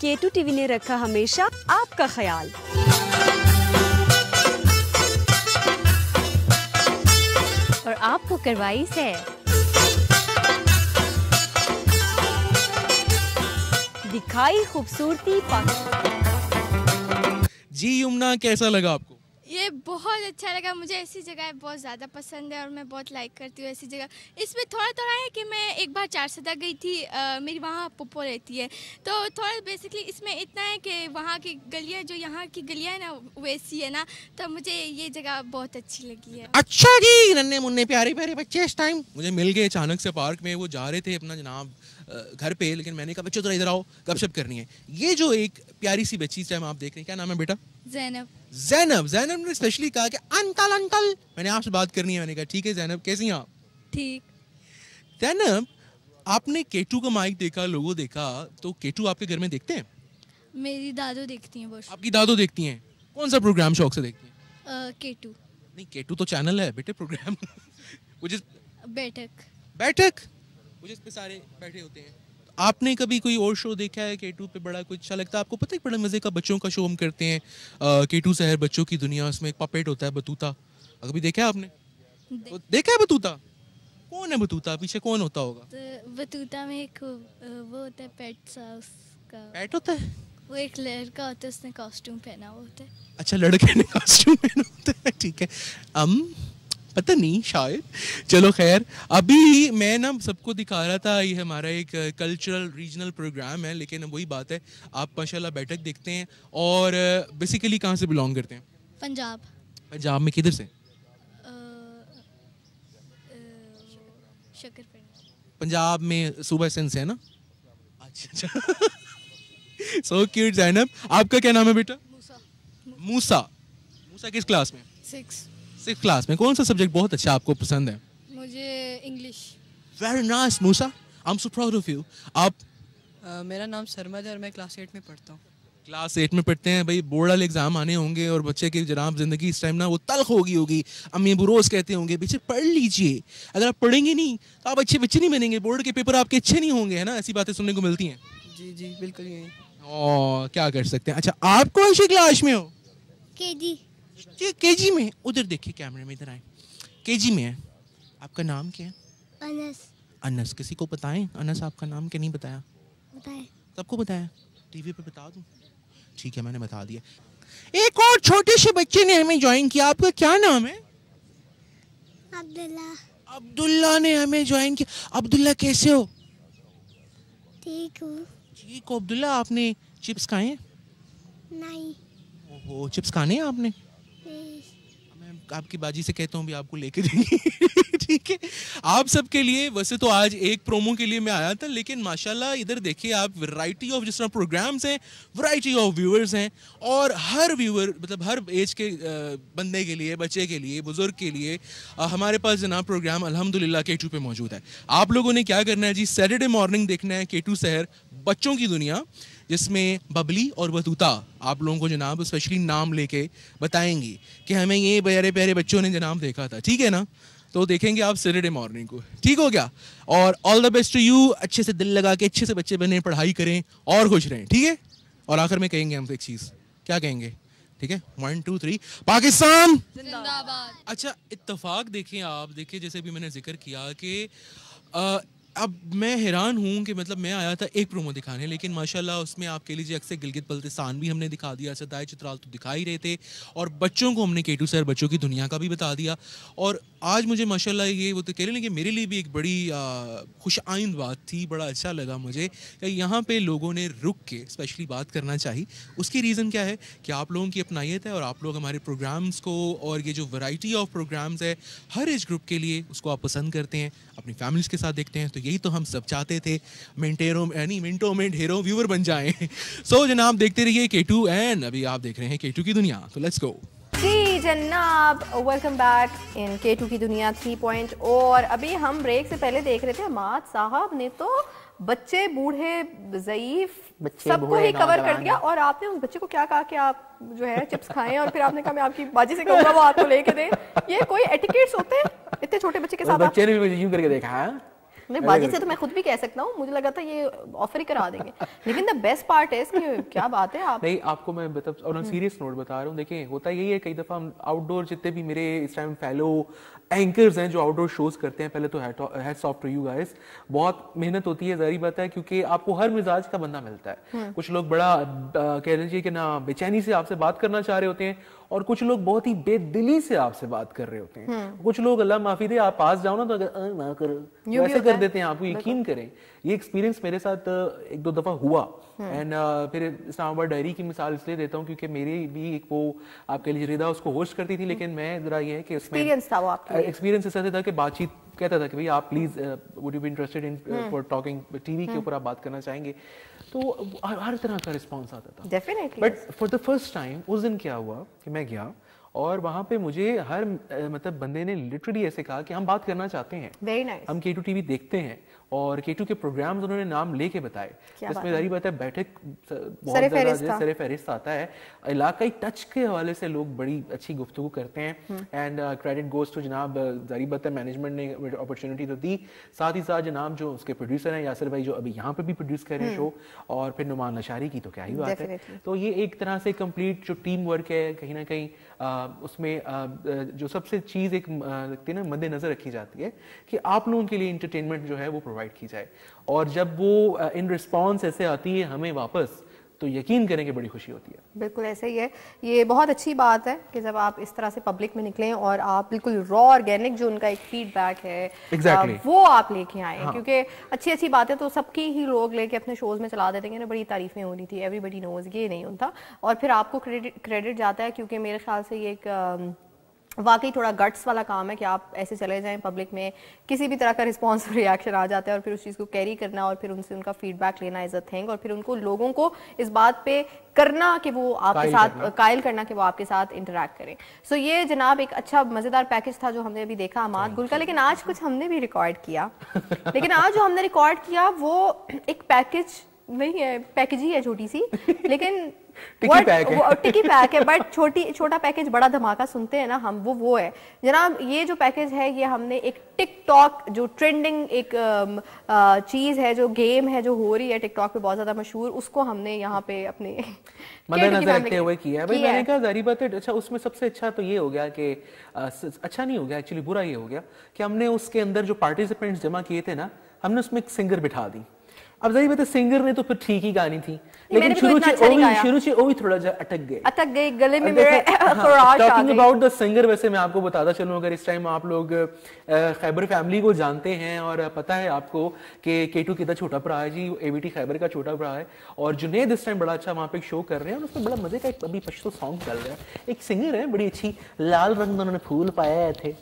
के टू टीवी ने रखा हमेशा आपका ख्याल और आपको करवाई से दिखाई खूबसूरती जी यमुना कैसा लगा आपको ये बहुत अच्छा लगा मुझे ऐसी जगह बहुत ज़्यादा पसंद है और मैं बहुत लाइक करती हूँ ऐसी जगह इसमें थोड़ा थोड़ा है कि मैं एक बार चार सदा गई थी आ, मेरी वहाँ पुप्पो रहती है तो थोड़ा बेसिकली इसमें इतना है कि वहाँ की गलियाँ जो यहाँ की गलियाँ ना वैसी है ना तो मुझे ये जगह बहुत अच्छी लगी है अच्छा जी नन्हे मुन्ने प्यारे प्यारे बच्चे इस टाइम मुझे मिल गए अचानक से पार्क में वो जा रहे थे अपना जनाब घर पे लेकिन मैंने कहा बच्चों तो इधर आओ गपशप करनी है ये जो एक प्यारी सी बच्ची इस टाइम आप देख रहे हैं क्या नाम है बेटा जैनब जैनब जैनब ने स्पेशली कहा कि अंकल अंकल मैंने आपसे बात करनी है मैंने कहा ठीक है जैनब कैसी हैं आप ठीक जैनब आपने केटू का माइक देखा लोगो देखा तो केटू आपके घर में देखते हैं मेरी दादू देखती हैं बस आपकी दादू देखती हैं कौन सा प्रोग्राम शौक से देखती हैं केटू नहीं केटू तो चैनल है बेटे प्रोग्राम मुझे बैठक बैठक मुझे इस पे सारे बैठे होते हैं आपने कभी कोई और शो देखा है के टू पे बड़ा कुछ अच्छा लगता है आपको पता है बड़ा मज़े का बच्चों का शो हम करते हैं के टू शहर बच्चों की दुनिया उसमें एक पपेट होता है बतूता कभी देखा है आपने देखा है बतूता कौन है बतूता पीछे कौन होता होगा तो बतूता में एक वो होता है पेट सा उसका पेट होता है वो एक लड़का होता है उसने कॉस्ट्यूम पहना होता है अच्छा लड़के ने कॉस्ट्यूम पहना होता है ठीक है अम um, पता नहीं शायद चलो खैर अभी मैं ना सबको दिखा रहा था ये हमारा एक कल्चरल रीजनल प्रोग्राम है लेकिन वही बात है आप माशाल्लाह बैठक देखते हैं और बेसिकली कहाँ से बिलोंग करते हैं पंजाब पंजाब में किधर से पंजाब में सुबह सिंह है ना अच्छा अच्छा सो क्यूट जैनब आपका क्या नाम है बेटा मूसा मूसा मूसा किस क्लास में सिक्स सिक्स क्लास में कौन सा सब्जेक्ट बहुत अच्छा आपको पसंद है मुझे English very nice Musa I am so proud of you आप uh, मेरा नाम शर्मा है और मैं क्लास एट में पढ़ता हूँ क्लास एट में पढ़ते हैं भाई बोर्ड वाले एग्जाम आने होंगे और बच्चे की जनाब जिंदगी इस टाइम ना वो तलख होगी होगी अम्मी अबू रोज़ कहते होंगे बच्चे पढ़ लीजिए अगर आप पढ़ेंगे नहीं तो आप अच्छे बच्चे नहीं बनेंगे बोर्ड के पेपर आपके अच्छे नहीं होंगे है ना ऐसी बातें सुनने को मिलती हैं जी जी बिल्कुल ओ क्या कर सकते हैं अच्छा आप कौन सी क्लास में हो के जी देखिए केजी में उधर देखिए कैमरे में इधर आए केजी में है आपका नाम क्या है अनस अनस किसी को बताएं अनस आपका नाम क्या नहीं बताया बताया सबको बताया टीवी पे बता दूं ठीक है मैंने बता दिया एक और छोटे से बच्चे ने हमें ज्वाइन किया आपका क्या नाम है अब्दुल्ला अब्दुल्ला ने हमें ज्वाइन किया अब्दुल्ला कैसे हो ठीक हूं ठीक हो अब्दुल्ला आपने चिप्स खाए नहीं ओहो चिप्स खाने हैं आपने मैं आपकी बाजी से कहता हूँ भी आपको लेके देंगे ठीक है आप सबके लिए वैसे तो आज एक प्रोमो के लिए मैं आया था लेकिन माशाल्लाह इधर देखिए आप वैरायटी ऑफ जिस तरह प्रोग्राम्स हैं वैरायटी ऑफ व्यूअर्स हैं और हर व्यूअर मतलब हर एज के बंदे के लिए बच्चे के लिए बुज़ुर्ग के लिए हमारे पास जनाब प्रोग्राम अलहमदिल्ला के टू मौजूद है आप लोगों ने क्या करना है जी सैटरडे मॉर्निंग देखना है के शहर बच्चों की दुनिया जिसमें बबली और बतूता आप लोगों को जनाब स्पेशली नाम लेके बताएंगी कि हमें ये प्यारे प्यारे बच्चों ने जनाब देखा था ठीक है ना तो देखेंगे आप सैटरडे मॉर्निंग को ठीक हो गया और all the best to you अच्छे से दिल लगा के अच्छे से बच्चे बने पढ़ाई करें और खुश रहें ठीक है और आखिर में कहेंगे हम तो एक चीज़ क्या कहेंगे ठीक है वन टू थ्री पाकिस्तान अच्छा इतफाक देखें आप देखिए जैसे भी मैंने जिक्र किया कि अब मैं हैरान हूँ कि मतलब मैं आया था एक प्रोमो दिखाने लेकिन माशाल्लाह उसमें आप कह लीजिए अक्सर गिलगित बल्तिस्तान भी हमने दिखा दिया सदाए चित्राल तो दिखा ही रहे थे और बच्चों को हमने केटू सर बच्चों की दुनिया का भी बता दिया और आज मुझे माशाल्लाह ये वो तो कह रहे हैं कि मेरे लिए भी एक बड़ी खुश आइंद बात थी बड़ा अच्छा लगा मुझे कि यहाँ पर लोगों ने रुक के स्पेशली बात करना चाहिए उसकी रीज़न क्या है कि आप लोगों की अपनाइत है और आप लोग हमारे प्रोग्राम्स को और ये जो वराइटी ऑफ प्रोग्राम्स है हर एज ग्रुप के लिए उसको आप पसंद करते हैं अपनी फैमिलीज़ के साथ देखते हैं तो यही तो हम सब चाहते थे मिनटेरों यानी मिनटों में ढेरों व्यूवर बन जाए सो so, जनाब देखते रहिए के टू एंड अभी आप देख रहे हैं के टू की दुनिया तो लेट्स गो जी जनाब वेलकम बैक इन के टू की दुनिया थ्री पॉइंट और अभी हम ब्रेक से पहले देख रहे थे माद साहब ने तो बच्चे बूढ़े जयीफ सबको ही कवर कर दिया और आपने उस बच्चे को क्या कहा कि आप जो है चिप्स खाएं और फिर आपने कहा मैं आपकी बाजी से कहूंगा वो आपको लेके दे ये कोई एटिकेट्स होते हैं इतने छोटे बच्चे के साथ बच्चे ने भी मुझे यूं करके देखा है हाँ? नहीं बाजी से तो मैं खुद भी कह सकता हूँ मुझे लगा था ये ऑफर ही करा देंगे लेकिन द बेस्ट पार्ट है इसकी क्या बात है आप नहीं आपको मैं मतलब और सीरियस नोट हम्म। बता रहा हूँ देखिए होता यही है कई दफ़ा हम आउटडोर जितने भी मेरे इस टाइम फैलो एंकर्स हैं जो आउटडोर शोज करते हैं पहले तो है सॉफ्ट यू गाइस बहुत मेहनत होती है जारी बात है क्योंकि आपको हर मिजाज का बंदा मिलता है हम्म। कुछ लोग बड़ा कह लीजिए कि ना बेचैनी से आपसे बात करना चाह रहे होते हैं और कुछ लोग बहुत ही बेदिली से आपसे बात कर रहे होते हैं हम्म। कुछ लोग अल्लाह माफी दे आप पास जाओ ना तो अगर ना करो कर देते हैं आपको यकीन करें ये एक्सपीरियंस मेरे साथ एक दो दफा हुआ एंड हम्म। फिर इस्लामाबाद डायरी की मिसाल इसलिए देता हूँ क्योंकि मेरी भी एक वो आपके लिए रिदा उसको होस्ट करती थी हम्म। लेकिन मैं जरा ये है कि एक्सपीरियंस था था कि बातचीत कहता था कि भाई आप please would you be interested in for talking TV के हम्म। ऊपर आप बात करना चाहेंगे तो हर तरह का रिस्पॉन्स आता था definitely but for the first time उस दिन क्या हुआ कि मैं गया और वहाँ पे मुझे हर uh, मतलब बंदे ने लिटरली ऐसे कहा कि हम बात करना चाहते हैं वेरी नाइस nice. हम के टू टीवी देखते हैं और के टू के प्रोग्राम उन्होंने नाम लेके बताए जिसमें जारी बात है बैठक सर फहरिस्त आता है इलाकाई टच के हवाले से लोग बड़ी अच्छी गुफ्तु करते हैं एंड क्रेडिट गोज टू जनाब uh, जारी बात है मैनेजमेंट ने अपॉर्चुनिटी तो दी साथ ही साथ जनाब जो उसके प्रोड्यूसर हैं यासर भाई जो अभी यहाँ पर भी प्रोड्यूस कर रहे हैं शो हम्म। और फिर नुमान नशारी की तो क्या ही बात है तो ये एक तरह से कम्प्लीट जो टीम वर्क है कहीं ना कहीं उसमें जो सबसे चीज़ एक लगती है ना मद्देनजर रखी जाती है कि आप लोगों के लिए इंटरटेनमेंट जो है वो प्रोवाइड की जाए और जब वो इन रिस्पॉन्स ऐसे आती है हमें वापस तो यकीन करें कि बड़ी खुशी होती है बिल्कुल ऐसे ही है ये बहुत अच्छी बात है कि जब आप इस तरह से पब्लिक में निकलें और आप बिल्कुल रॉ ऑर्गेनिक जो उनका एक फीडबैक है exactly. वो आप लेके आए हाँ. क्योंकि अच्छी अच्छी बातें तो सबकी ही लोग लेके अपने शोज में चला देते हैं बड़ी तारीफें हो रही थी एवरीबडी नोज ये नहीं होता और फिर आपको क्रेडिट क्रेडिट जाता है क्योंकि मेरे ख्याल से ये एक वाकई थोड़ा गट्स वाला काम है कि आप ऐसे चले जाएं पब्लिक में किसी भी तरह का रिस्पांस और रिएक्शन आ जाता है और फिर उस चीज़ को कैरी करना और फिर उनसे उनका फीडबैक लेना इज़ अ थिंग और फिर उनको लोगों को इस बात पे करना कि वो आपके साथ कायल करना कि वो आपके साथ इंटरेक्ट करें सो so ये जनाब एक अच्छा मज़ेदार पैकेज था जो हमने अभी देखा अमाद गुल का लेकिन आज कुछ हमने भी रिकॉर्ड किया लेकिन आज जो हमने रिकॉर्ड किया वो एक पैकेज नहीं है पैकेज ही है छोटी सी लेकिन टिकी पैक है बट छोटी छोटा पैकेज बड़ा धमाका सुनते हैं ना हम वो वो है जनाब ये जो पैकेज है ये हमने एक टिकटॉक जो ट्रेंडिंग एक चीज है जो गेम है जो हो रही है टिकटॉक पे बहुत ज्यादा मशहूर उसको हमने यहाँ पे अपने रखते हुए किया है भाई मैंने कहा जारी बात है अच्छा उसमें सबसे अच्छा तो ये हो गया कि अच्छा नहीं हो गया एक्चुअली बुरा ये हो गया कि हमने उसके अंदर जो पार्टिसिपेंट्स जमा किए थे ना हमने उसमें एक सिंगर बिठा दी अब जाहिर बात है सिंगर ने तो फिर ठीक ही गानी थी लेकिन शुरू से ओ ही शुरू से ओ ही थोड़ा जा अटक गए अटक गए गले में मेरे हाँ, फराश आ गए टॉकिंग अबाउट द सिंगर वैसे मैं आपको बताता चलूं अगर इस टाइम आप लोग खैबर फैमिली को जानते हैं और पता है आपको कि केटू कितना छोटा भरा है जी एबीटी खैबर का छोटा भरा है और जुनेद इस टाइम बड़ा अच्छा वहां पे शो कर रहे हैं और उसमें बड़ा मजे का एक अभी पश्तो सॉन्ग चल रहा है एक सिंगर है बड़ी अच्छी लाल रंग में उन्होंने फूल पाए थे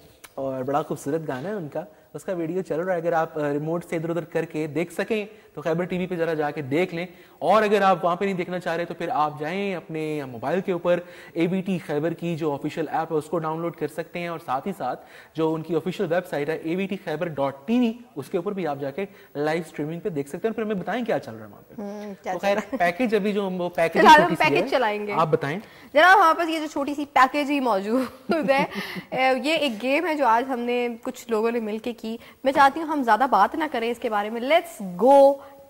और बड़ा खूबसूरत गाना है उनका उसका वीडियो चल रहा है अगर आप रिमोट से इधर उधर करके देख सकें तो खैबर टीवी पे ज़रा जाके देख लें और अगर आप वहां पे नहीं देखना चाह रहे तो फिर आप जाएं अपने मोबाइल के ऊपर ए बी टी खैबर की जो ऑफिशियल ऐप है उसको डाउनलोड कर सकते हैं और साथ ही साथ जो उनकी ऑफिशियल वेबसाइट है A B T Khyber dot TV उसके ऊपर भी आप जाके लाइव स्ट्रीमिंग पे देख सकते हैं फिर हमें बताएं क्या चल रहा है वहां पे हम्म, तो खैर पैकेज अभी जो पैकेज पैकेज चलाएंगे आप बताएं जरा हमारे पास ये जो छोटी सी पैकेज ही मौजूद है ये एक गेम है जो आज हमने कुछ लोगों ने मिलके की मैं चाहती हूँ हम ज्यादा बात ना करें इसके बारे में let's go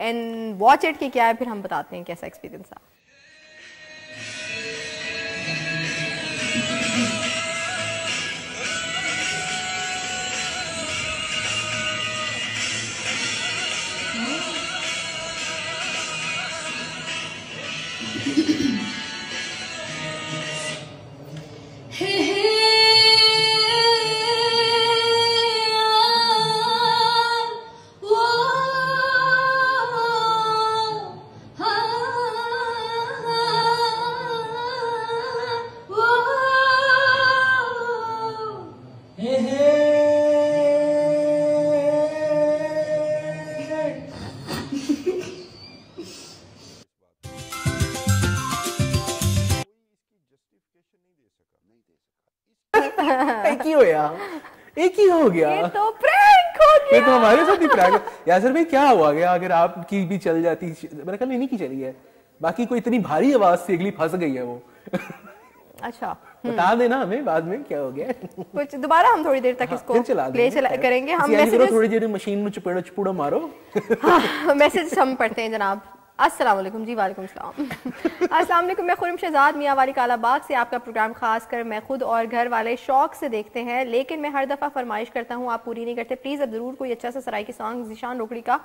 and watch it के क्या है फिर हम बताते हैं कैसा एक्सपीरियंस था Hey, एक ही हो यार एक ही हो गया ये तो प्रैंक हो गया ये तो हमारे साथ ही प्रैंक यार सर भाई क्या हुआ गया अगर आपकी भी चल जाती मैंने कहा नहीं की चली है बाकी कोई इतनी भारी आवाज से अगली फंस गई है वो अच्छा बता हम्म। देना हमें बाद में क्या हो गया कुछ दोबारा हम थोड़ी देर तक हाँ, इसको चला प्ले चला करेंगे हम मैसेज थोड़ी देर मशीन में चुपेड़ा चुपड़ो मारो मैसेज हाँ, हम पढ़ते हैं जनाब असलम जी वालेकुम अस्सलाम वालेकुम मैं खुरम शहजाद मियाँ वाली कालाबाग से आपका प्रोग्राम खास कर मैं खुद और घर वाले शौक से देखते हैं लेकिन मैं हर दफ़ा फरमाइश करता हूँ आप पूरी नहीं करते प्लीज़ अब ज़रूर कोई अच्छा सा सराय की सॉन्ग जिशान रोकड़ी का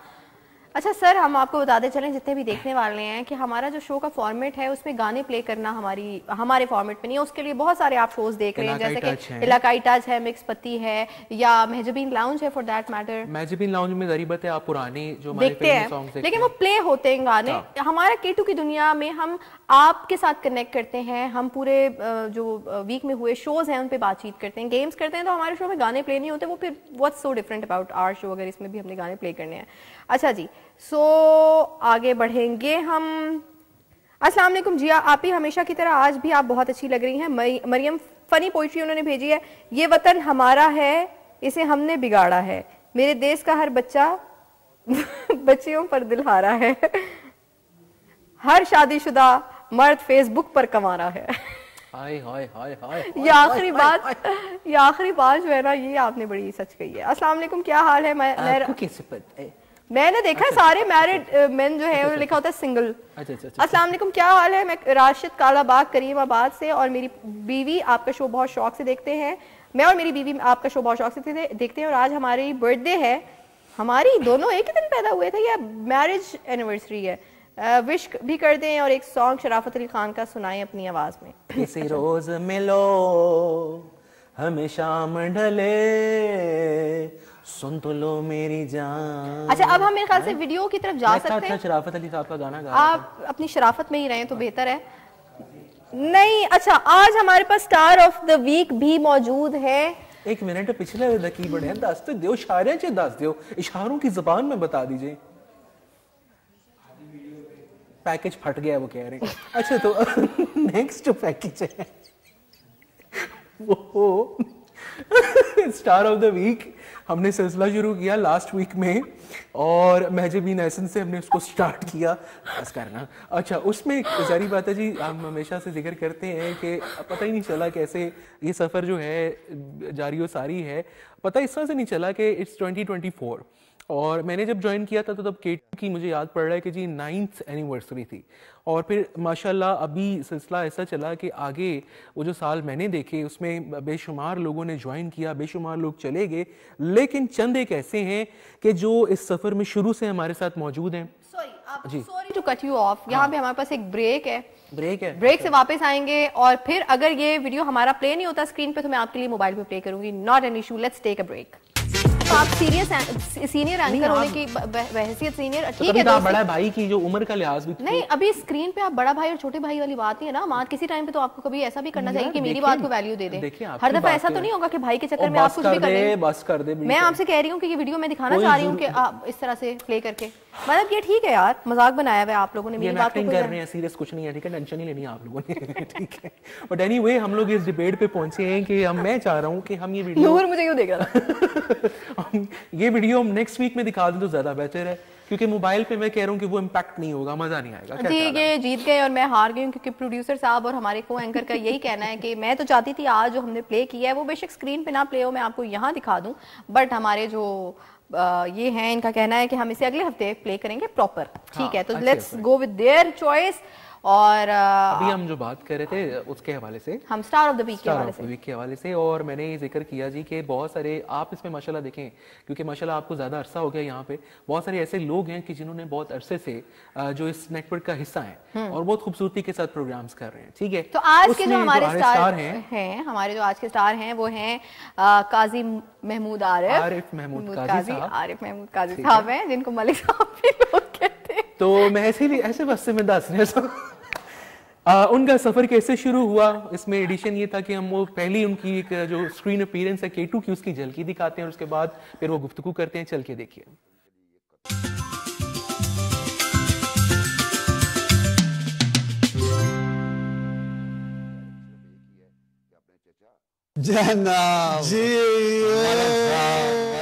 अच्छा सर हम आपको बताते चलें जितने भी देखने वाले हैं कि हमारा जो शो का फॉर्मेट है उसमें गाने प्ले करना हमारी हमारे फॉर्मेट में नहीं है उसके लिए बहुत सारे आप शोज देख रहे हैं जैसे कि इलाकाई टच है मिक्स पत्ती है या मेहजबीन लाउंज है for that matter Mehjabeen lounge में गरीबत है आप पुरानी जो देखते हैं लेकिन वो प्ले होते हैं गाने हाँ। हमारा केटू की दुनिया में हम आपके साथ कनेक्ट करते हैं हम पूरे जो वीक में हुए शोज़ हैं उन पर बातचीत करते हैं गेम्स करते हैं तो हमारे शो में गाने प्ले नहीं होते वो फिर what's so different about our show अगर इसमें भी हमने गाने प्ले करने हैं अच्छा जी सो आगे बढ़ेंगे हम अस्सलाम वालेकुम जिया आप ही हमेशा की तरह आज भी आप बहुत अच्छी लग रही हैं मरियम फनी पोइट्री उन्होंने भेजी है ये वतन हमारा है इसे हमने बिगाड़ा है मेरे देश का हर बच्चा बच्चियों पर दिलहारा है हर शादीशुदा मर्द फेसबुक पर कमा रहा है हाय हाय हाय हाय ये आखिरी बात ये आखिरी बात जो है ना ये आपने बड़ी सच कही है अस्सलाम वालेकुम क्या हाल है मैं मैंने देखा अच्छा, सारे मैरिड अच्छा, मेन अच्छा। जो है वो अच्छा, लिखा होता है सिंगल अस्सलाम वालेकुम क्या हाल है मैं राशिद कालाबाग आबाद से और मेरी बीवी आपका शो बहुत शौक से देखते हैं मैं और मेरी बीवी आपका शो बहुत शौक से देखते हैं और आज हमारी बर्थडे है हमारी दोनों एक ही दिन पैदा हुए थे या मैरिज एनिवर्सरी है विश भी कर दें और एक सॉन्ग शराफत अली खान का सुनाएं अपनी आवाज में इसी रोज मिलो हमें शाम ढले सुन तो लो मेरी जान अच्छा अब हम मेरे ख्याल से वीडियो की तरफ जा सकते अच्छा, हैं अच्छा शराफत अली साहब का गाना गा आप अपनी शराफत में ही रहें तो बेहतर है नहीं अच्छा आज हमारे पास स्टार ऑफ द वीक भी मौजूद है एक मिनट पिछले रकीब बढ़े दस तो दो इशारे दस दो इशारों की जबान में बता दीजिए पैकेज फट गया वो कह रहे हैं अच्छा तो नेक्स्ट जो पैकेज है वो स्टार ऑफ द वीक हमने सिलसिला शुरू किया लास्ट वीक में और महजबीन एसन से हमने उसको स्टार्ट किया बस करना अच्छा उसमें एक जारी बात है जी हम हमेशा से जिक्र करते हैं कि पता ही नहीं चला कैसे ये सफ़र जो है जारी व सारी है पता इस तरह से नहीं चला कि इट्स 2024 और मैंने जब ज्वाइन किया था तो तब के की मुझे याद पड़ रहा है कि जी नाइन्थ एनिवर्सरी थी और फिर माशाल्लाह अभी सिलसिला ऐसा चला कि आगे वो जो साल मैंने देखे उसमें बेशुमार लोगों ने ज्वाइन किया बेशुमार लोग चले गए लेकिन चंद एक ऐसे हैं कि जो इस सफ़र में शुरू से हमारे साथ मौजूद हैं जी sorry to cut you off यहाँ हाँ। पे हमारे पास एक ब्रेक है ब्रेक है ब्रेक से अच्छा। वापस आएंगे और फिर अगर ये वीडियो हमारा प्ले नहीं होता स्क्रीन पे तो मैं आपके लिए मोबाइल पे प्ले करूंगी not an issue let's take a break तो आप सीरियस सीनियर एंकर होने की बहसीत सीनियर तो ठीक है बड़ा भाई की जो उम्र का लिहाज भी नहीं तो- अभी स्क्रीन पे आप बड़ा भाई और छोटे भाई वाली बात नहीं है ना मां किसी टाइम पे तो आपको कभी ऐसा भी करना चाहिए कि मेरी बात को वैल्यू दे दे हर दफा ऐसा तो नहीं होगा कि भाई के चक्कर में आप कुछ भी कर दे बस कर दे मैं आपसे कह रही हूँ कि ये वीडियो मैं दिखाना चाह रही हूँ कि आप इस तरह से प्ले करके मतलब ये ठीक है यार मजाक बनाया हुआ आप लोगों ने मेरी बात कर रहे हैं सीरियस कुछ नहीं है ठीक है टेंशन ही लेनी आप लोगों ने ठीक है बट एनीवे हम लोग इस डिबेट पे पहुंचे हैं कि हम मैं चाह रहा हूँ कि हम ये वीडियो मुझे क्यों देख रहा ये वीडियो हम नेक्स्ट वीक में दिखा दें तो ज्यादा बेहतर है क्योंकि मोबाइल पे मैं कह रहा हूँ कि वो इम्पैक्ट नहीं होगा मजा नहीं आएगा ठीक है जीत गए और मैं हार गई हूँ क्योंकि प्रोड्यूसर साहब और हमारे को एंकर का यही कहना है कि मैं तो चाहती थी आज जो हमने प्ले किया है वो बेशक स्क्रीन पे ना प्ले हो मैं आपको यहाँ दिखा दूँ बट हमारे जो आ, ये है इनका कहना है कि हम इसे अगले हफ्ते प्ले करेंगे प्रॉपर ठीक हाँ, है तो let's go with their choice और अभी हम जो बात कर रहे थे उसके हवाले से हम स्टार ऑफ द वीक के हवाले से वीक के हवाले से और मैंने ये जिक्र किया जी कि बहुत सारे आप इसमें माशाल्लाह देखें क्योंकि माशाल्लाह आपको ज़्यादा अरसा हो गया यहाँ पे बहुत सारे ऐसे लोग हैं कि जिन्होंने बहुत अरसे से जो इस नेटवर्क का हिस्सा है हम्म। और बहुत खूबसूरती के साथ प्रोग्राम्स कर रहे हैं ठीक है तो आज के जो हमारे स्टार हैं हमारे जो आज के स्टार हैं वो हैं काजी महमूद आरिफ आरिफ महमूद काजी आरिफ महमूद काजी साहब हैं जिनको मलिक साहब भी लोग कहते हैं तो मैं ऐसे ही ऐसे बस से मैं दस रहे आ, उनका सफर कैसे शुरू हुआ इसमें एडिशन ये था कि हम वो पहली उनकी एक जो स्क्रीन अपीयरेंस है केटू की उसकी झलकी दिखाते हैं और उसके बाद फिर वो गुफ्तगु करते हैं चल के देखिए जी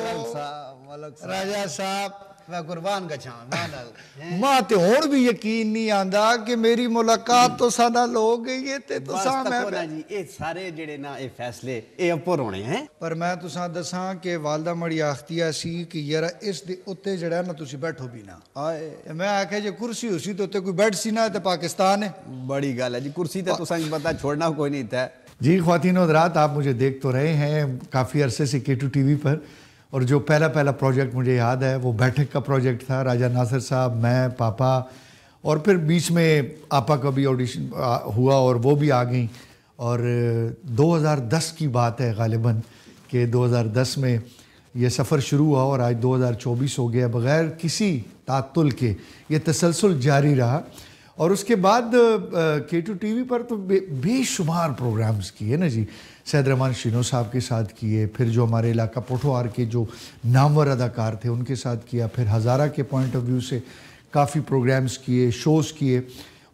मलक साहब राजा साहब मां भी यकीन नहीं कि मेरी मुलाकात तो सारे ना फैसले होने हैं पर मैं तुसा कि वालदा मड़ी आखतिया यार इस बैठो भी ना मैं कुर्सी तो कोई बैठ सी ना पाकिस्तान है बड़ी गल है जी कुर्सी पता छोड़ना कोई नहीं था जी खातिन आप मुझे देख तो रहे हैं काफ़ी अरसे से के टू टी पर और जो पहला पहला प्रोजेक्ट मुझे याद है वो बैठक का प्रोजेक्ट था राजा नासिर साहब मैं पापा और फिर बीच में आपा का भी ऑडिशन हुआ और वो भी आ गई और 2010 की बात है गालिबा कि 2010 में ये सफ़र शुरू हुआ और आज 2024 हो गया बग़ैर किसी तातुल के ये तसलसल जारी रहा और उसके बाद के टू टी पर तो बे, बेशुमार प्रोग्राम्स किए ना जी सैद रहमान शिनो साहब के साथ किए फिर जो हमारे इलाका पोठोहार के जो नामवर अदाकार थे उनके साथ किया फिर हज़ारा के पॉइंट ऑफ व्यू से काफ़ी प्रोग्राम्स किए शोज़ किए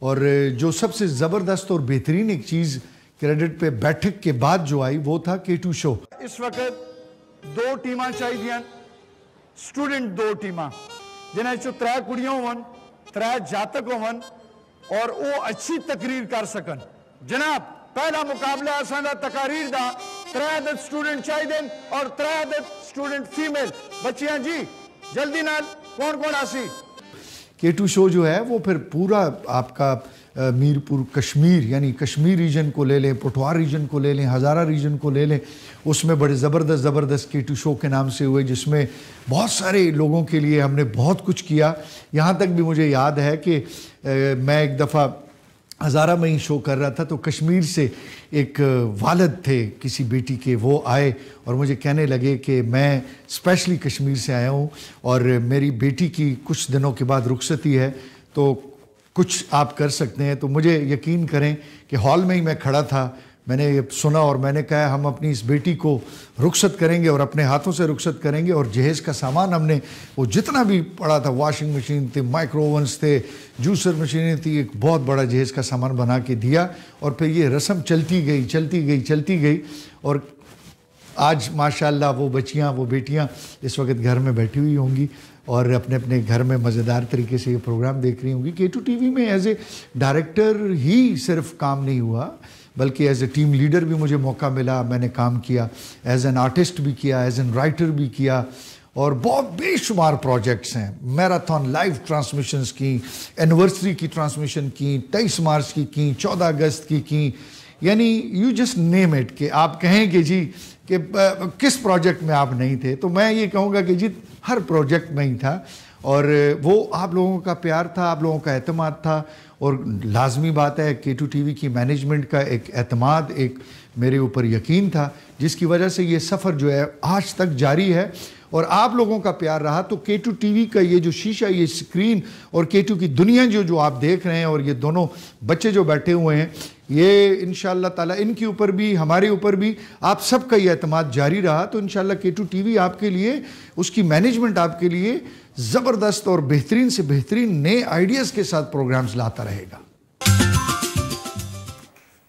और जो सबसे ज़बरदस्त और बेहतरीन एक चीज़ क्रेडिट पे बैठक के बाद जो आई वो था के टू शो इस वक्त दो टीम चाहिए स्टूडेंट दो टीम जिन्हें चो त्रै कुड़ियां होवन त्रै जातक होवन और वो अच्छी तकरीर कर सकन जनाब पहला मुकाबला असांजा तकारीर का त्रै अदद स्टूडेंट चाहिए और त्रै अदद स्टूडेंट फीमेल बच्चिया जी जल्दी नाल कौन कौन आसी के टू शो जो है वो फिर पूरा आपका मीरपुर कश्मीर यानी कश्मीर रीजन को ले लें पठवार रीजन को ले लें हज़ारा रीजन को ले लें उसमें बड़े ज़बरदस्त ज़बरदस्त के टू शो के नाम से हुए जिसमें बहुत सारे लोगों के लिए हमने बहुत कुछ किया यहाँ तक भी मुझे याद है कि मैं एक दफ़ा हज़ारा में ही शो कर रहा था तो कश्मीर से एक वालद थे किसी बेटी के वो आए और मुझे कहने लगे कि मैं स्पेशली कश्मीर से आया हूँ और मेरी बेटी की कुछ दिनों के बाद रुखसती है तो कुछ आप कर सकते हैं तो मुझे यकीन करें कि हॉल में ही मैं खड़ा था मैंने ये सुना और मैंने कहा हम अपनी इस बेटी को रुखसत करेंगे और अपने हाथों से रुखसत करेंगे और जहेज़ का सामान हमने वो जितना भी पड़ा था वॉशिंग मशीन थे माइक्रो ओवन्स थे जूसर मशीनें थी एक बहुत बड़ा जहेज़ का सामान बना के दिया और फिर ये रस्म चलती गई चलती गई चलती गई और आज माशाल्लाह वो बच्चियाँ वो बेटियाँ इस वक्त घर में बैठी हुई होंगी और अपने अपने घर में मज़ेदार तरीके से ये प्रोग्राम देख रही होंगी के टू टी में एज ए डायरेक्टर ही सिर्फ काम नहीं हुआ बल्कि एज ए टीम लीडर भी मुझे मौका मिला मैंने काम किया एज एन आर्टिस्ट भी किया एज एन राइटर भी किया और बहुत बेशुमार प्रोजेक्ट्स हैं मैराथन लाइव ट्रांसमिशंस की एनिवर्सरी की ट्रांसमिशन की तेईस मार्च की की चौदह अगस्त की की यानी यू जस्ट नेम इट कि आप कहें कि जी कि किस प्रोजेक्ट में आप नहीं थे तो मैं ये कहूँगा कि जी हर प्रोजेक्ट में ही था और वो आप लोगों का प्यार था आप लोगों का अहतमाद था और लाजमी बात है के टू टी वी की मैनेजमेंट का एक अतमाद एक मेरे ऊपर यकीन था जिसकी वजह से ये सफ़र जो है आज तक जारी है और आप लोगों का प्यार रहा तो के टू टी वी का ये जो शीशा ये स्क्रीन और के टू की दुनिया जो जो आप देख रहे हैं और ये दोनों बच्चे जो बैठे हुए हैं ये इन ताला इनके ऊपर भी हमारे ऊपर भी आप सबका ये अतमाद जारी रहा तो इन के टू टी वी आपके लिए उसकी मैनेजमेंट आपके लिए ज़बरदस्त और बेहतरीन से बेहतरीन नए आइडियाज़ के साथ प्रोग्राम्स लाता रहेगा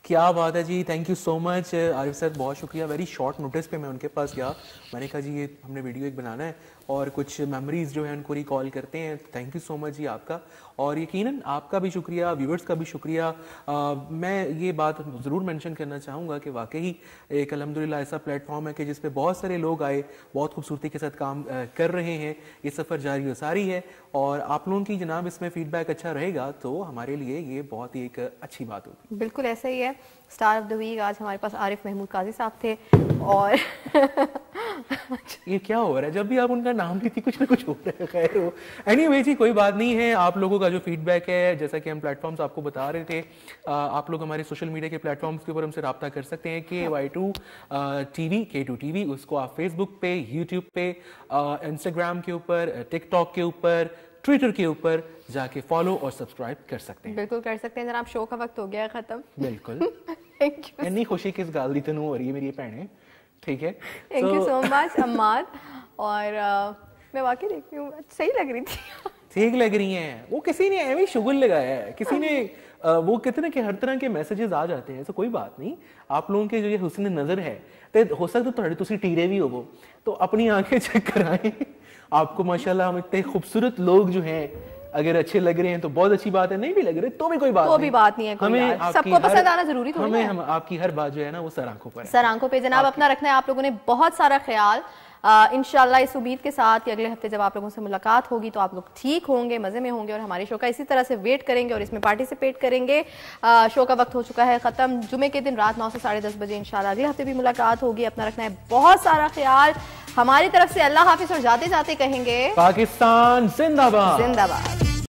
क्या बात है जी thank you so much Arif sir बहुत शुक्रिया वेरी शॉर्ट नोटिस पे मैं उनके पास गया मैंने कहा जी ये हमने वीडियो एक बनाना है और कुछ मेमोरीज जो है उनको रिकॉल करते हैं थैंक यू सो मच जी आपका और यकीनन आपका भी शुक्रिया व्यूवर्स का भी शुक्रिया आ, मैं ये बात ज़रूर मेंशन करना चाहूँगा कि वाकई एक अलहमदिल्ला ऐसा प्लेटफॉर्म है कि जिस पे बहुत सारे लोग आए बहुत खूबसूरती के साथ काम आ, कर रहे हैं ये सफ़र जारी वसारी है और आप लोगों की जनाब इसमें फीडबैक अच्छा रहेगा तो हमारे लिए ये बहुत ही एक अच्छी बात होगी बिल्कुल ऐसा ही है स्टार ऑफ द वीक आज हमारे पास आरिफ महमूद काजी साहब थे और ये क्या हो रहा है जब भी आप उनका नाम लेती कुछ ना कुछ हो रहा है खैर वो एनी anyway, जी कोई बात नहीं है आप लोगों का जो फीडबैक है जैसा कि हम प्लेटफॉर्म्स आपको बता रहे थे आप लोग हमारे सोशल मीडिया के प्लेटफॉर्म्स के ऊपर हमसे रब्ता कर सकते हैं के वाई two T V K two T V उसको आप फेसबुक पे यूट्यूब पे इंस्टाग्राम के ऊपर टिकटॉक के ऊपर ट्विटर के ऊपर जाके फॉलो और सब्सक्राइब कर सकते हैं बिल्कुल कर सकते हैं जनाब शो का वक्त हो गया खत्म बिल्कुल इतनी खुशी किस गाल दी तेनू हो रही है मेरी भैने ठीक है thank you so much Ammad और uh, मैं वाकई देखती हूँ सही लग रही थी ठीक लग रही हैं वो किसी ने एवं शुगर लगाया है किसी ने आ, वो कितने के हर तरह के मैसेजेस आ जाते हैं तो कोई बात नहीं आप लोगों के जो ये हुसन नज़र है तो हो सकता तो टीरे भी हो वो तो अपनी आंखें चेक कराएं आपको माशाल्लाह हम इतने खूबसूरत लोग जो हैं अगर अच्छे लग रहे हैं तो बहुत अच्छी बात है नहीं भी लग रहे तो भी कोई बात तो भी बात नहीं है हमें सबको पसंद आना जरूरी हमें हम आपकी हर बात जो है ना वो सर आंखों पर सर आंखों पर जनाब अपना रखना है आप लोगों ने बहुत सारा ख्याल इन इस उम्मीद के साथ कि अगले हफ्ते जब आप लोगों से मुलाकात होगी तो आप लोग ठीक होंगे मज़े में होंगे और हमारे शो का इसी तरह से वेट करेंगे और इसमें पार्टिसिपेट करेंगे आ, शो का वक्त हो चुका है ख़त्म जुमे के दिन रात नौ से साढ़े दस बजे इनशाला अगले हफ्ते भी मुलाकात होगी अपना रखना है बहुत सारा ख्याल हमारी तरफ से अल्लाह हाफिज और जाते जाते कहेंगे पाकिस्तान जिंदाबाद जिंदाबाद